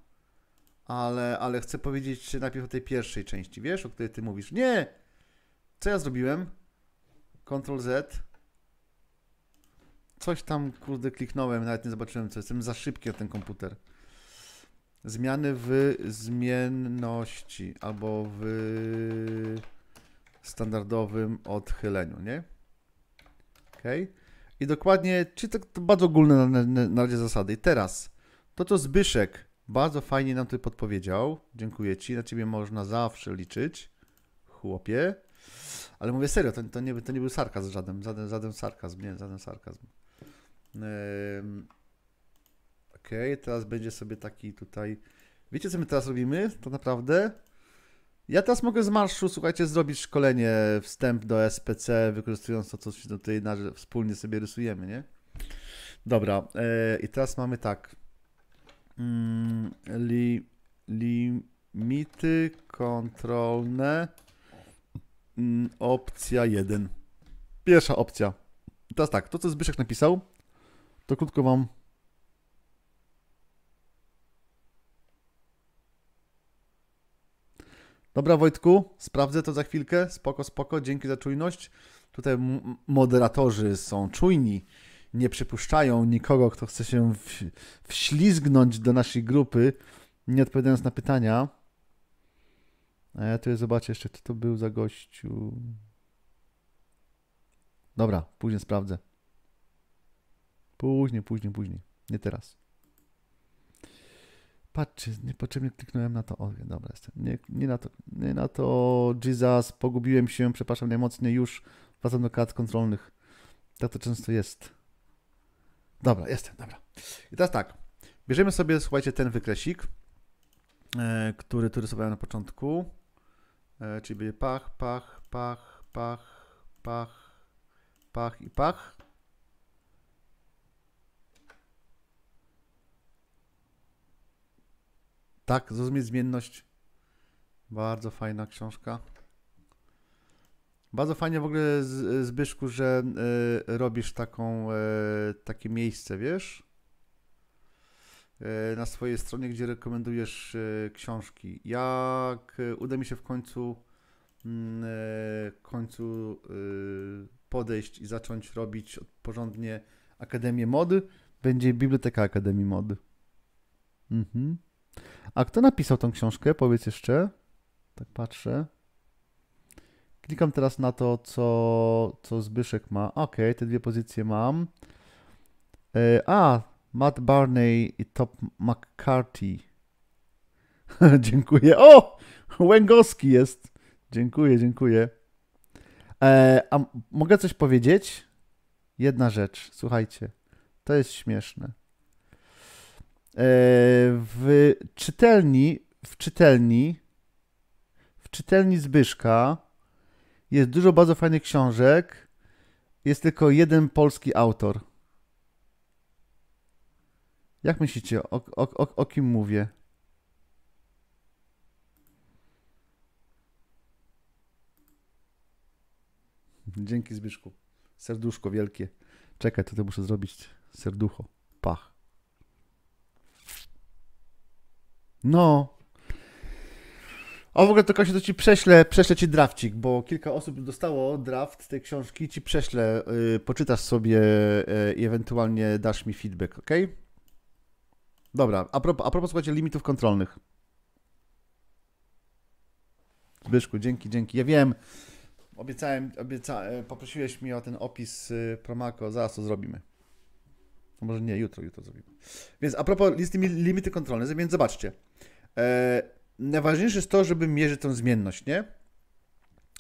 ale, ale chcę powiedzieć najpierw o tej pierwszej części, wiesz, o której ty mówisz. Nie! Co ja zrobiłem? Ctrl Z. Coś tam, kurde, kliknąłem, nawet nie zobaczyłem co. Jestem za szybki na ten komputer. Zmiany w zmienności albo w standardowym odchyleniu, nie? Ok. Okay. I dokładnie, czyli to bardzo ogólne na, na, na razie zasady. I teraz, to co Zbyszek bardzo fajnie nam tutaj podpowiedział. Dziękuję Ci, na Ciebie można zawsze liczyć, chłopie. Ale mówię serio, to, to, nie, to nie był sarkazm żaden, żaden, żaden sarkazm, nie, żaden sarkazm. Ok, teraz będzie sobie taki tutaj. Wiecie, co my teraz robimy? To tak naprawdę. Ja teraz mogę z marszu, słuchajcie, zrobić szkolenie wstęp do SPC, wykorzystując to, co tutaj wspólnie sobie rysujemy, nie? Dobra, e, i teraz mamy tak. Mm, li, limity kontrolne. Mm, opcja 1. Pierwsza opcja. Teraz tak, to co Zbyszek napisał, to krótko Wam Dobra, Wojtku, sprawdzę to za chwilkę. Spoko, spoko, dzięki za czujność. Tutaj moderatorzy są czujni, nie przypuszczają nikogo, kto chce się w- wślizgnąć do naszej grupy, nie odpowiadając na pytania. A ja tu zobaczę jeszcze, kto to był za gościu. Dobra, później sprawdzę. Później, później, później. Nie teraz. Patrzcie, niepotrzebnie kliknąłem na to. O, dobra, jestem. Nie, nie na to. Nie na to. Jesus, pogubiłem się, przepraszam najmocniej. Już wracam do kart kontrolnych. Tak to często jest. Dobra, jestem, dobra. I teraz tak. Bierzemy sobie, słuchajcie, ten wykresik, e, który tu rysowałem na początku. E, czyli będzie pach, pach, pach, pach, pach, pach i pach. Tak, zrozumieć zmienność. Bardzo fajna książka. Bardzo fajnie w ogóle, Zbyszku, że e, robisz taką, e, takie miejsce, wiesz? E, na swojej stronie, gdzie rekomendujesz książki. Jak uda mi się w końcu, mm, końcu podejść i zacząć robić porządnie Akademię Mody, będzie Biblioteka Akademii Mody. Mhm. A kto napisał tą książkę? Powiedz jeszcze. Tak patrzę. Klikam teraz na to, co, co Zbyszek ma. Ok, te dwie pozycje mam. E, a, Matt Barney i Top McCarthy. dziękuję. O! Łęgowski jest. Dziękuję, dziękuję. E, a mogę coś powiedzieć? Jedna rzecz, słuchajcie. To jest śmieszne. E, w czytelni, w czytelni, w czytelni Zbyszka jest dużo bardzo fajnych książek. Jest tylko jeden polski autor. Jak myślicie, o, o, o, o kim mówię? Dzięki Zbyszku. Serduszko wielkie. Czekaj, to muszę zrobić serducho. Pach. No. A w ogóle tylko się to ci prześlę, prześlę ci drafcik, bo kilka osób dostało draft z tej książki, ci prześlę, yy, poczytasz sobie y, i ewentualnie dasz mi feedback, ok? Dobra, a propos, a propos słuchajcie, limitów kontrolnych. Zbyszku, dzięki, dzięki. Ja wiem, obiecałem, obiecałem poprosiłeś mi o ten opis y, Promako, zaraz to zrobimy może nie, jutro, jutro zrobimy. Więc a propos listy limity kontrolne, więc zobaczcie. E, najważniejsze jest to, żeby mierzyć tą zmienność, nie?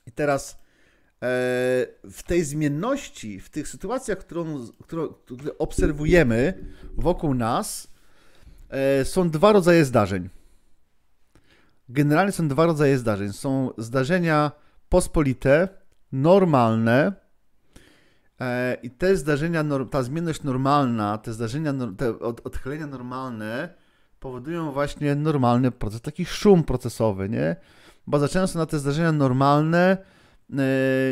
I teraz e, w tej zmienności, w tych sytuacjach, którą, którą, które obserwujemy wokół nas, e, są dwa rodzaje zdarzeń. Generalnie są dwa rodzaje zdarzeń. Są zdarzenia pospolite, normalne, E, I te zdarzenia, ta zmienność normalna, te zdarzenia, te odchylenia normalne powodują właśnie normalny proces, taki szum procesowy, nie? Bo zaczynając na te zdarzenia normalne, e,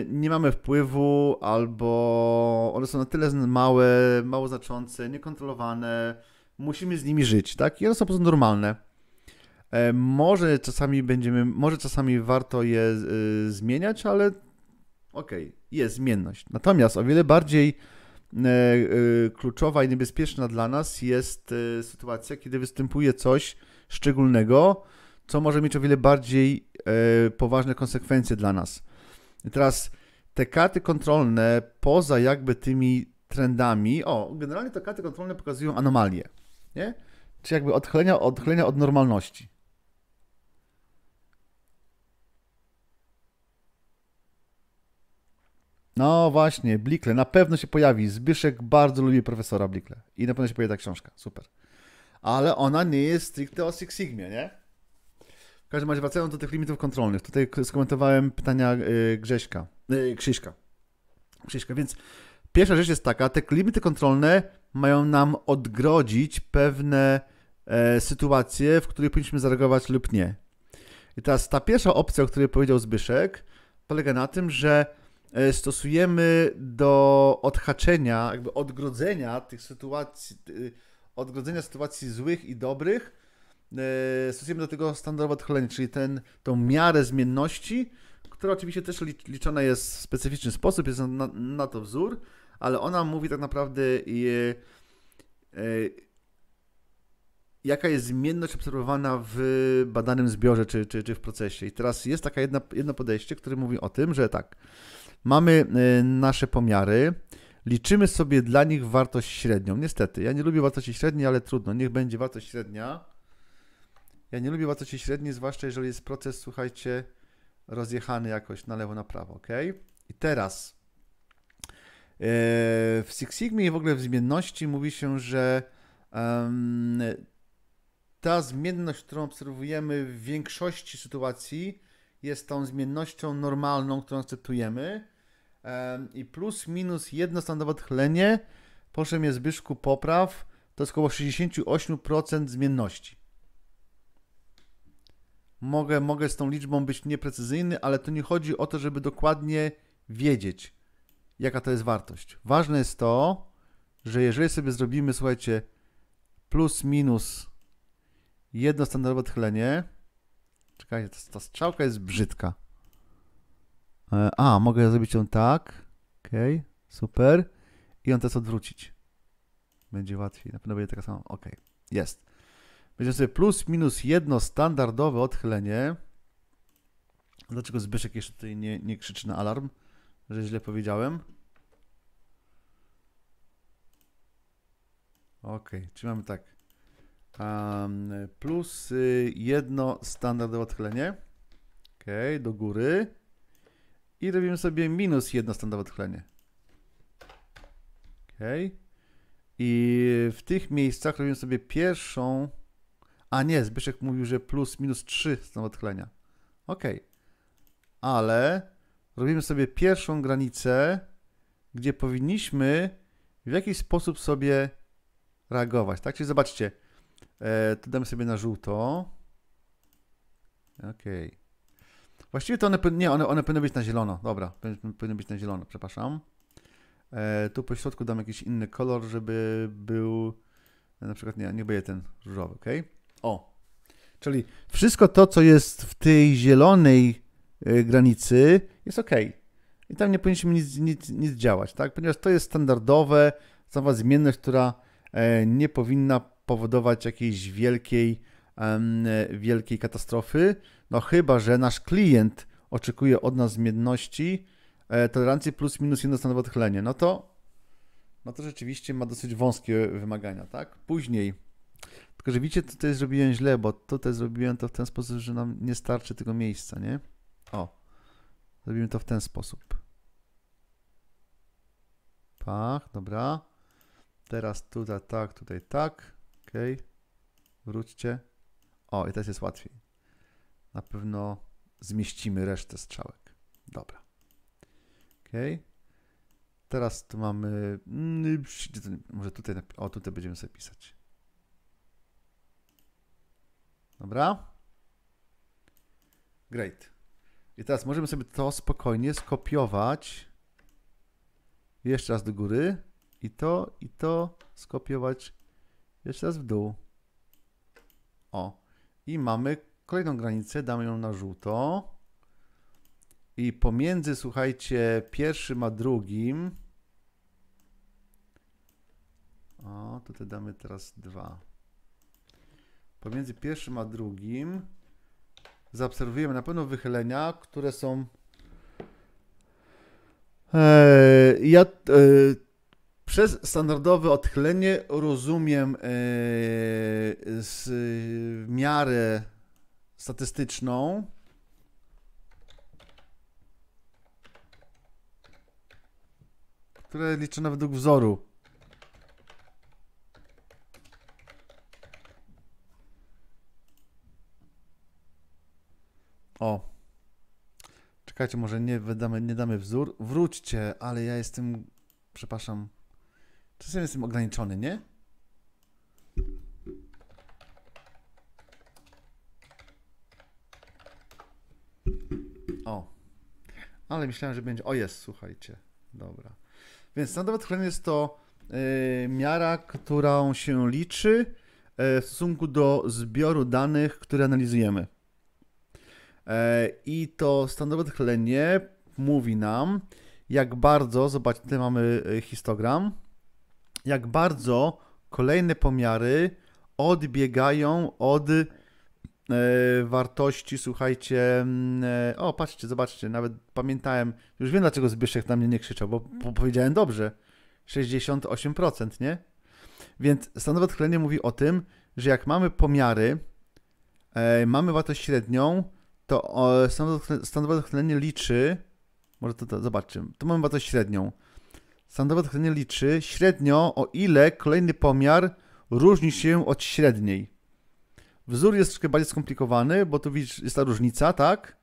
nie mamy wpływu, albo one są na tyle małe, mało znaczące, niekontrolowane, musimy z nimi żyć, tak? I one są po prostu normalne. E, może czasami będziemy, może czasami warto je zmieniać, ale Okej, okay, jest zmienność. Natomiast o wiele bardziej e, e, kluczowa i niebezpieczna dla nas jest e, sytuacja, kiedy występuje coś szczególnego, co może mieć o wiele bardziej poważne konsekwencje dla nas. I teraz te karty kontrolne, poza jakby tymi trendami, o, generalnie te karty kontrolne pokazują anomalie, nie? Czy jakby odchylenia, odchylenia od normalności. No właśnie, Blikle, na pewno się pojawi. Zbyszek bardzo lubi profesora Blikle i na pewno się pojawi ta książka, super. Ale ona nie jest stricte o Six Sigmie, nie? W każdym razie wracając do tych limitów kontrolnych, tutaj skomentowałem pytania y, Grześka, yy, Krzyśka. Krzyśka, więc pierwsza rzecz jest taka, te limity kontrolne mają nam odgrodzić pewne e, sytuacje, w których powinniśmy zareagować lub nie. I teraz ta pierwsza opcja, o której powiedział Zbyszek, polega na tym, że E, stosujemy do odhaczenia, jakby odgrodzenia tych sytuacji, e, odgrodzenia sytuacji złych i dobrych, e, stosujemy do tego standardowe odchylenie, czyli ten, tą miarę zmienności, która oczywiście też liczona jest w specyficzny sposób, jest na, na to wzór, ale ona mówi tak naprawdę, jaka jest zmienność obserwowana w badanym zbiorze czy, czy, czy w procesie. I teraz jest takie jedno podejście, które mówi o tym, że tak, Mamy y, nasze pomiary, liczymy sobie dla nich wartość średnią. Niestety, ja nie lubię wartości średniej, ale trudno, niech będzie wartość średnia. Ja nie lubię wartości średniej, zwłaszcza jeżeli jest proces, słuchajcie, rozjechany jakoś na lewo, na prawo, ok? I teraz e, w Six Sigma i w ogóle w zmienności mówi się, że ta zmienność, którą obserwujemy w większości sytuacji, jest tą zmiennością normalną, którą akceptujemy i plus minus jedno standardowe tchlenie, proszę mnie Zbyszku popraw, to jest około 68% zmienności. Mogę, mogę z tą liczbą być nieprecyzyjny, ale to nie chodzi o to, żeby dokładnie wiedzieć, jaka to jest wartość. Ważne jest to, że jeżeli sobie zrobimy, słuchajcie, plus minus jedno standardowe tchlenie, czekajcie, ta, ta strzałka jest brzydka. E, a, mogę zrobić ją tak. ok, super. I on teraz odwrócić. Będzie łatwiej. Na pewno będzie taka sama. ok, jest. Będziemy sobie plus minus jedno standardowe odchylenie. Dlaczego Zbyszek jeszcze tutaj nie, nie krzyczy na alarm? Że źle powiedziałem. Ok, czyli mamy tak. Um, plus y, jedno standardowe odchylenie. ok, do góry. I robimy sobie minus jedno standardowe odchylenie. Ok. I w tych miejscach robimy sobie pierwszą... A nie, Zbyszek mówił, że plus minus 3 standardowe odchylenia. Ok. Ale robimy sobie pierwszą granicę, gdzie powinniśmy w jakiś sposób sobie reagować. Tak, czyli zobaczcie, e, tu damy sobie na żółto. Okej. Okay. Właściwie to one, nie, one, one powinny być na zielono. Dobra, powinny być na zielono, przepraszam. E, tu po środku dam jakiś inny kolor, żeby był, e, na przykład nie, nie będzie ten różowy, ok? O, czyli wszystko to, co jest w tej zielonej e, granicy jest ok. I tam nie powinniśmy nic, nic, nic działać, tak? Ponieważ to jest standardowe, cała zmienność, która e, nie powinna powodować jakiejś wielkiej, wielkiej katastrofy. No chyba, że nasz klient oczekuje od nas zmienności, e, tolerancji plus minus jedno stanowe odchylenie, no to, no to rzeczywiście ma dosyć wąskie wymagania, tak? Później, tylko że widzicie, tutaj zrobiłem źle, bo tutaj zrobiłem to w ten sposób, że nam nie starczy tego miejsca, nie? O, zrobimy to w ten sposób. Tak, dobra. Teraz tutaj tak, tutaj tak. ok, Wróćcie. O, i teraz jest łatwiej na pewno zmieścimy resztę strzałek. Dobra. Ok. Teraz tu mamy... Mm, może tutaj... O, tutaj będziemy sobie pisać. Dobra. Great. I teraz możemy sobie to spokojnie skopiować. Jeszcze raz do góry. I to, i to skopiować. Jeszcze raz w dół. O. I mamy Kolejną granicę damy ją na żółto. I pomiędzy, słuchajcie, pierwszym a drugim. O, tutaj damy teraz dwa. Pomiędzy pierwszym a drugim zaobserwujemy na pewno wychylenia, które są. Eee, ja. E, przez standardowe odchylenie rozumiem yy, z, miarę statystyczną. które liczone według wzoru. O. Czekajcie, może nie, wydamy, nie damy wzór. Wróćcie, ale ja jestem, przepraszam, czasem jestem ograniczony, nie? ale myślałem, że będzie. O jest, słuchajcie. Dobra. Więc standard odchylenia jest to yy, miara, którą się liczy yy, w stosunku do zbioru danych, które analizujemy. E, I to standardowe odchylenie mówi nam, jak bardzo, zobaczcie, tutaj mamy histogram, jak bardzo kolejne pomiary odbiegają od E, wartości, słuchajcie, mm, e, o patrzcie, zobaczcie, nawet pamiętałem, już wiem dlaczego Zbyszek na mnie nie krzyczał, bo, powiedziałem dobrze, 68%, nie? Więc stanowe odchylenie mówi o tym, że jak mamy pomiary, e, mamy wartość średnią, to stanowe odchylenie liczy, może to, to zobaczymy, tu mamy wartość średnią. Stanowe odchylenie liczy średnio, o ile kolejny pomiar różni się od średniej. Wzór jest troszkę bardziej skomplikowany, bo tu widzisz, jest ta różnica, tak?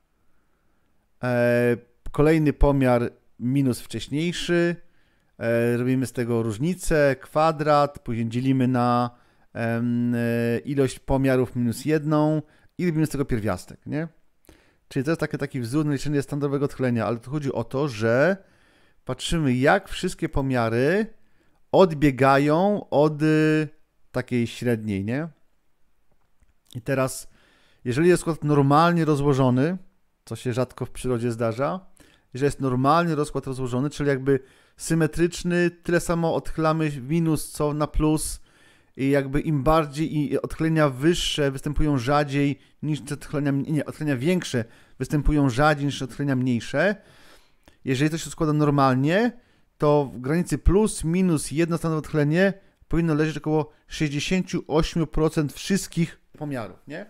E, kolejny pomiar minus wcześniejszy. E, robimy z tego różnicę, kwadrat, później dzielimy na e, ilość pomiarów minus jedną i robimy z tego pierwiastek, nie? Czyli to jest taki, taki wzór na liczenie standardowego odchylenia, ale tu chodzi o to, że patrzymy, jak wszystkie pomiary odbiegają od y, takiej średniej, nie? I teraz, jeżeli jest skład normalnie rozłożony, co się rzadko w przyrodzie zdarza, jeżeli jest normalnie rozkład rozłożony, czyli jakby symetryczny, tyle samo odchylamy minus co na plus, i jakby im bardziej i odchylenia wyższe występują rzadziej niż odchylenia, nie, odchylenia większe występują rzadziej niż odchylenia mniejsze. Jeżeli to się składa normalnie, to w granicy plus minus jedno stanowe odchylenie powinno leżeć około 68% wszystkich pomiarów, nie?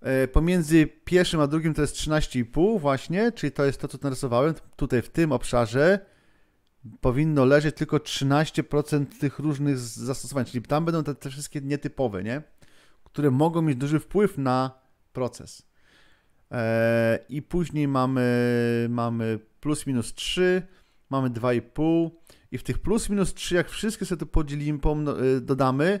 E, pomiędzy pierwszym a drugim to jest 13,5 właśnie, czyli to jest to, co narysowałem. Tutaj w tym obszarze powinno leżeć tylko 13% tych różnych zastosowań, czyli tam będą te, te wszystkie nietypowe, nie? Które mogą mieć duży wpływ na proces. E, I później mamy, mamy plus minus 3, mamy 2,5 i w tych plus minus 3, jak wszystkie sobie to podzielimy, no, e, dodamy,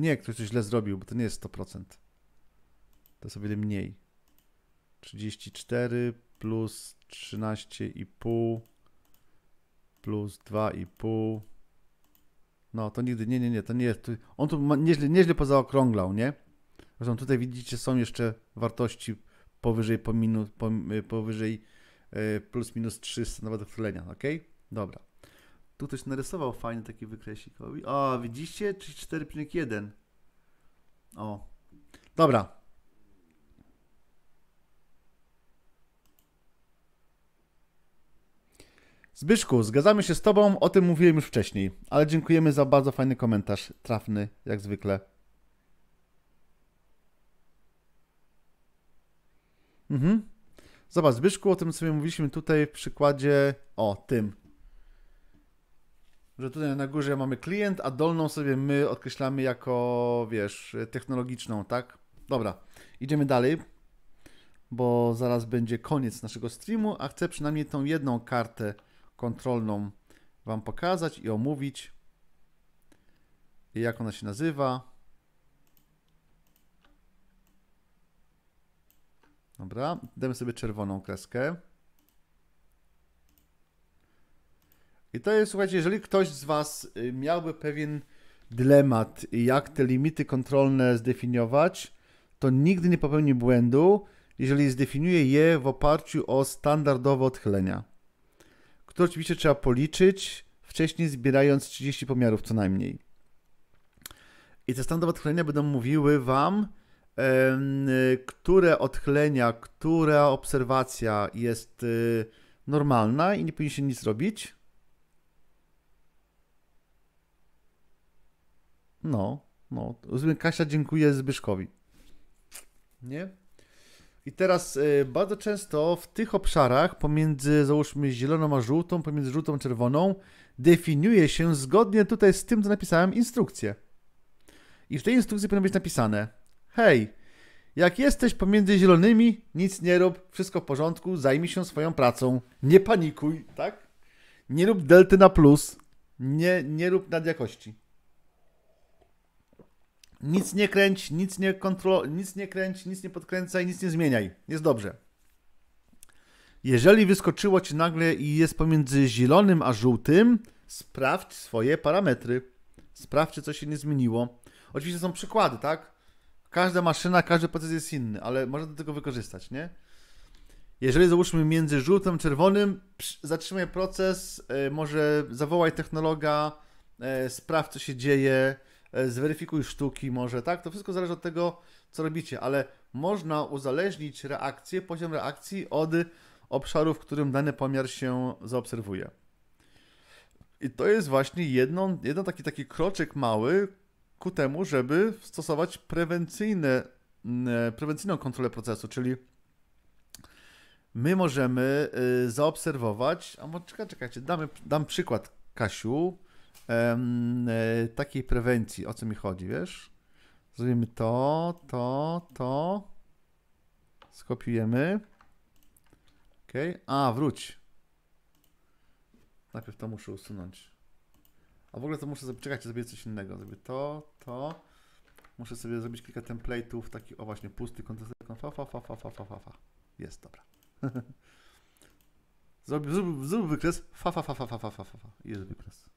Nie, ktoś coś źle zrobił, bo to nie jest 100%. To jest o wiele mniej. 34 plus 13,5 plus 2,5. No, to nigdy, nie, nie, nie, to nie jest. On tu ma, nieźle, nieźle pozaokrąglał, nie? Zresztą tutaj widzicie, są jeszcze wartości powyżej, po minu, po, y, powyżej y, plus minus 300 nawet odchylenia, ok? Dobra. Tu ktoś narysował fajny taki wykresik. O, widzicie? 4,1. O. Dobra. Zbyszku, zgadzamy się z Tobą, o tym mówiłem już wcześniej, ale dziękujemy za bardzo fajny komentarz, trafny jak zwykle. Mhm. Zobacz, Zbyszku, o tym sobie mówiliśmy tutaj w przykładzie, o tym, że tutaj na górze mamy klient, a dolną sobie my odkreślamy jako, wiesz, technologiczną, tak? Dobra, idziemy dalej, bo zaraz będzie koniec naszego streamu, a chcę przynajmniej tą jedną kartę kontrolną Wam pokazać i omówić. I jak ona się nazywa. Dobra, damy sobie czerwoną kreskę. I to jest, słuchajcie, jeżeli ktoś z Was y, miałby pewien dylemat, jak te limity kontrolne zdefiniować, to nigdy nie popełni błędu, jeżeli zdefiniuje je w oparciu o standardowe odchylenia, które oczywiście trzeba policzyć, wcześniej zbierając 30 pomiarów co najmniej. I te standardowe odchylenia będą mówiły Wam, y, które odchylenia, która obserwacja jest y, normalna i nie powinien się nic robić. No, no. Kasia dziękuję Zbyszkowi. Nie? I teraz y, bardzo często w tych obszarach pomiędzy załóżmy zieloną a żółtą, pomiędzy żółtą a czerwoną definiuje się zgodnie tutaj z tym, co napisałem, instrukcję. I w tej instrukcji powinno być napisane: Hej, jak jesteś pomiędzy zielonymi, nic nie rób, wszystko w porządku, zajmij się swoją pracą, nie panikuj, tak? Nie rób delty na plus, nie, nie rób nadjakości nic nie kręć, nic nie kontro, nic nie kręć, nic nie podkręcaj, nic nie zmieniaj. Jest dobrze. Jeżeli wyskoczyło ci nagle i jest pomiędzy zielonym a żółtym, sprawdź swoje parametry. Sprawdź, czy coś się nie zmieniło. Oczywiście są przykłady, tak? Każda maszyna, każdy proces jest inny, ale można do tego wykorzystać, nie? Jeżeli załóżmy między żółtym a czerwonym, zatrzymaj proces, e, może zawołaj technologa, e, sprawdź, co się dzieje, E, zweryfikuj sztuki może, tak? To wszystko zależy od tego, co robicie, ale można uzależnić reakcję, poziom reakcji od obszaru, w którym dany pomiar się zaobserwuje. I to jest właśnie jedno, jeden taki, taki kroczek mały ku temu, żeby stosować prewencyjne, e, prewencyjną kontrolę procesu, czyli my możemy y, zaobserwować, a może czekaj, czekajcie, damy, dam przykład Kasiu, takiej prewencji. O co mi chodzi, wiesz? Zrobimy to, to, to. Skopiujemy. OK. A, wróć. Najpierw to muszę usunąć. A w ogóle to muszę sobie, czekajcie, zrobię coś innego. Zrobię to, to. Muszę sobie zrobić kilka template'ów, taki, o właśnie, pusty kontekst, fa, fa, fa, fa, fa, fa, fa, fa. Jest, dobra. zrób, zrób, zrób wykres, fa, fa, fa, fa, fa, fa, fa, fa, jest wykres.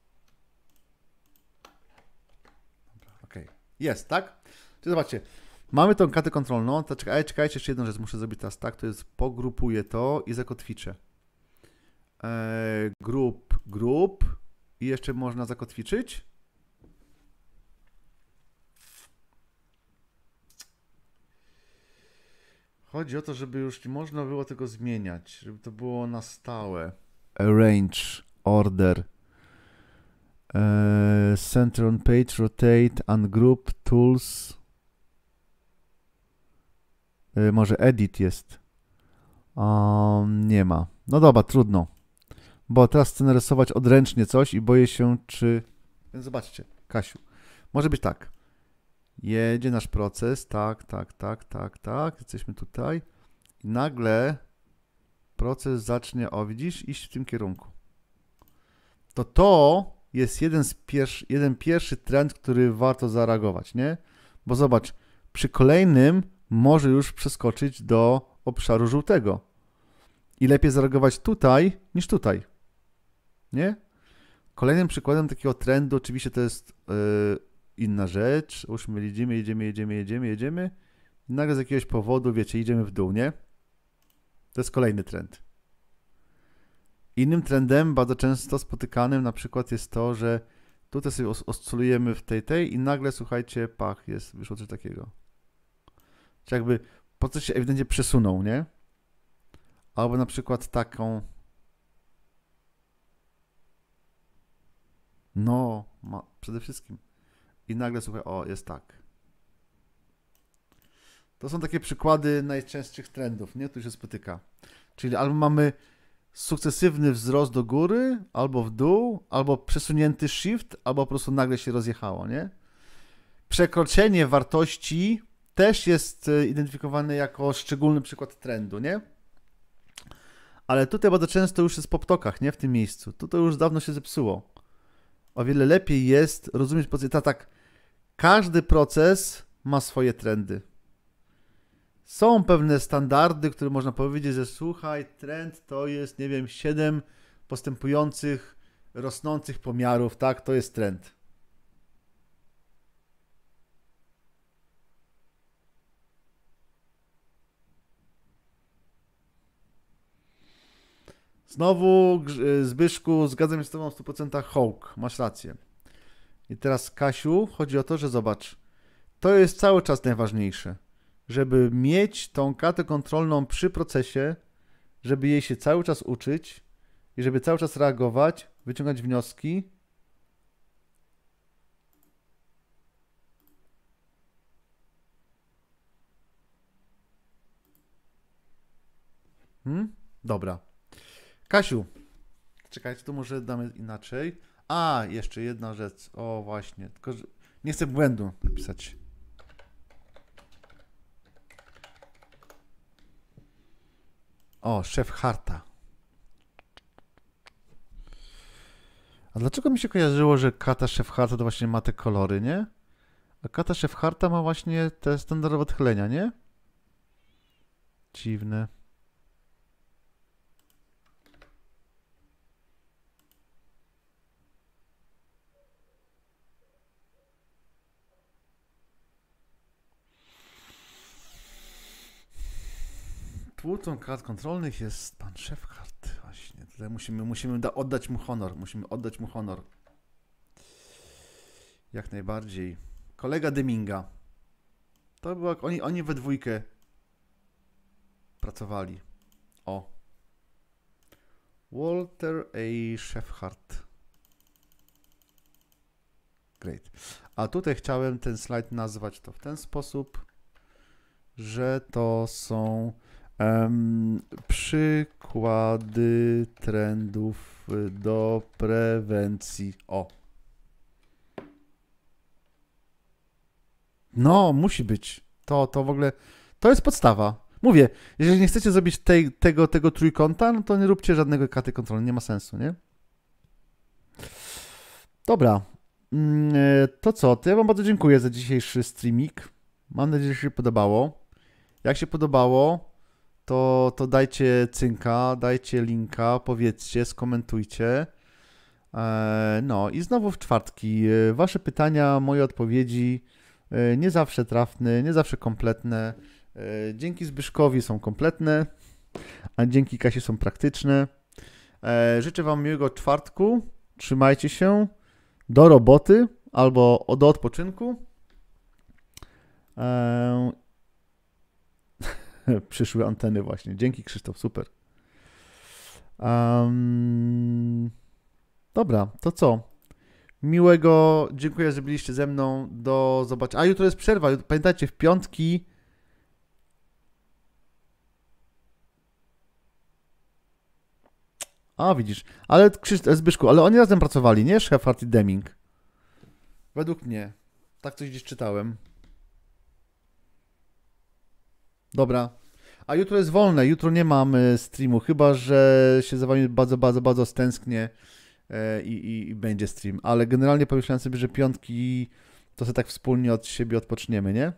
Jest, tak? Czyli zobaczcie, mamy tą kartę kontrolną, to czekaj, czekajcie, jeszcze jedną rzecz muszę zrobić teraz, tak? To jest pogrupuję to i zakotwiczę. Eee, grup, grup i jeszcze można zakotwiczyć. Chodzi o to, żeby już nie można było tego zmieniać, żeby to było na stałe. Arrange, order, E, center on page, rotate, ungroup, tools. E, może edit jest. nie ma. No dobra, trudno. Bo teraz chcę narysować odręcznie coś i boję się, czy... Więc Zobaczcie, Kasiu. Może być tak. Jedzie nasz proces, tak, tak, tak, tak, tak. Jesteśmy tutaj. I nagle proces zacznie, o widzisz, iść w tym kierunku. To to jest jeden, z pierwszy, jeden pierwszy trend, który warto zareagować, nie? Bo zobacz, przy kolejnym może już przeskoczyć do obszaru żółtego. I lepiej zareagować tutaj niż tutaj. Nie? Kolejnym przykładem takiego trendu oczywiście to jest yy, inna rzecz. Już my jedziemy, jedziemy, jedziemy, jedziemy, jedziemy. I nagle z jakiegoś powodu, wiecie, idziemy w dół, nie? To jest kolejny trend. Innym trendem bardzo często spotykanym na przykład jest to, że tutaj sobie oscylujemy w tej, tej i nagle, słuchajcie, pach, jest, wyszło coś takiego. Czy jakby po coś się ewidentnie przesunął, nie? Albo na przykład taką... No, ma, przede wszystkim. I nagle, słuchaj, o, jest tak. To są takie przykłady najczęstszych trendów, nie? Tu się spotyka. Czyli albo mamy sukcesywny wzrost do góry, albo w dół, albo przesunięty shift, albo po prostu nagle się rozjechało, nie? Przekroczenie wartości też jest e, identyfikowane jako szczególny przykład trendu, nie? Ale tutaj bardzo często już jest po ptokach, nie? W tym miejscu. Tutaj już dawno się zepsuło. O wiele lepiej jest rozumieć, tak, tak, każdy proces ma swoje trendy są pewne standardy, które można powiedzieć, że słuchaj, trend to jest, nie wiem, 7 postępujących, rosnących pomiarów, tak? To jest trend. Znowu, y, Zbyszku, zgadzam się z Tobą w 100% Hawk, masz rację. I teraz, Kasiu, chodzi o to, że zobacz, to jest cały czas najważniejsze żeby mieć tą kartę kontrolną przy procesie, żeby jej się cały czas uczyć i żeby cały czas reagować, wyciągać wnioski. Hmm? Dobra. Kasiu, czekajcie, tu może damy inaczej. A, jeszcze jedna rzecz. O, właśnie. Tylko, że nie chcę błędu napisać. O, szef Harta. A dlaczego mi się kojarzyło, że kata szef Harta to właśnie ma te kolory, nie? A kata szef Harta ma właśnie te standardowe odchylenia, nie? Dziwne. Twórcą kart kontrolnych jest pan szef Właśnie, tutaj musimy, musimy oddać mu honor. Musimy oddać mu honor. Jak najbardziej. Kolega Dyminga. To było, oni, oni we dwójkę pracowali. O. Walter A. Shefhart. Great. A tutaj chciałem ten slajd nazwać to w ten sposób, że to są Um, przykłady trendów do prewencji. O. No, musi być. To, to w ogóle. To jest podstawa. Mówię, jeżeli nie chcecie zrobić tej, tego, tego trójkąta, no to nie róbcie żadnego karty kontrolnej. Nie ma sensu, nie? Dobra. Mm, e, to co? To ja Wam bardzo dziękuję za dzisiejszy streamik. Mam nadzieję, że się podobało. Jak się podobało, to, to dajcie cynka, dajcie linka, powiedzcie, skomentujcie. E, no i znowu w czwartki. E, wasze pytania, moje odpowiedzi, e, nie zawsze trafne, nie zawsze kompletne. Dzięki Zbyszkowi są kompletne, a dzięki Kasi są praktyczne. Życzę Wam miłego czwartku. Trzymajcie się. Do roboty albo do odpoczynku. przyszły anteny właśnie. Dzięki Krzysztof, super. Um, dobra, to co? Miłego, dziękuję, że byliście ze mną. Do zobaczenia. A jutro jest przerwa. Pamiętajcie, w piątki. A, widzisz. Ale Krzysztof, e, Zbyszku, ale oni razem pracowali, nie? Szefart i Deming. Według mnie. Tak coś gdzieś czytałem. Dobra. A jutro jest wolne, jutro nie mam e, streamu, chyba że się za wami bardzo, bardzo, bardzo stęsknie i, i, i będzie stream. Ale generalnie pomyślałem sobie, że piątki to sobie tak wspólnie od siebie odpoczniemy, nie?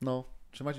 No, trzymajcie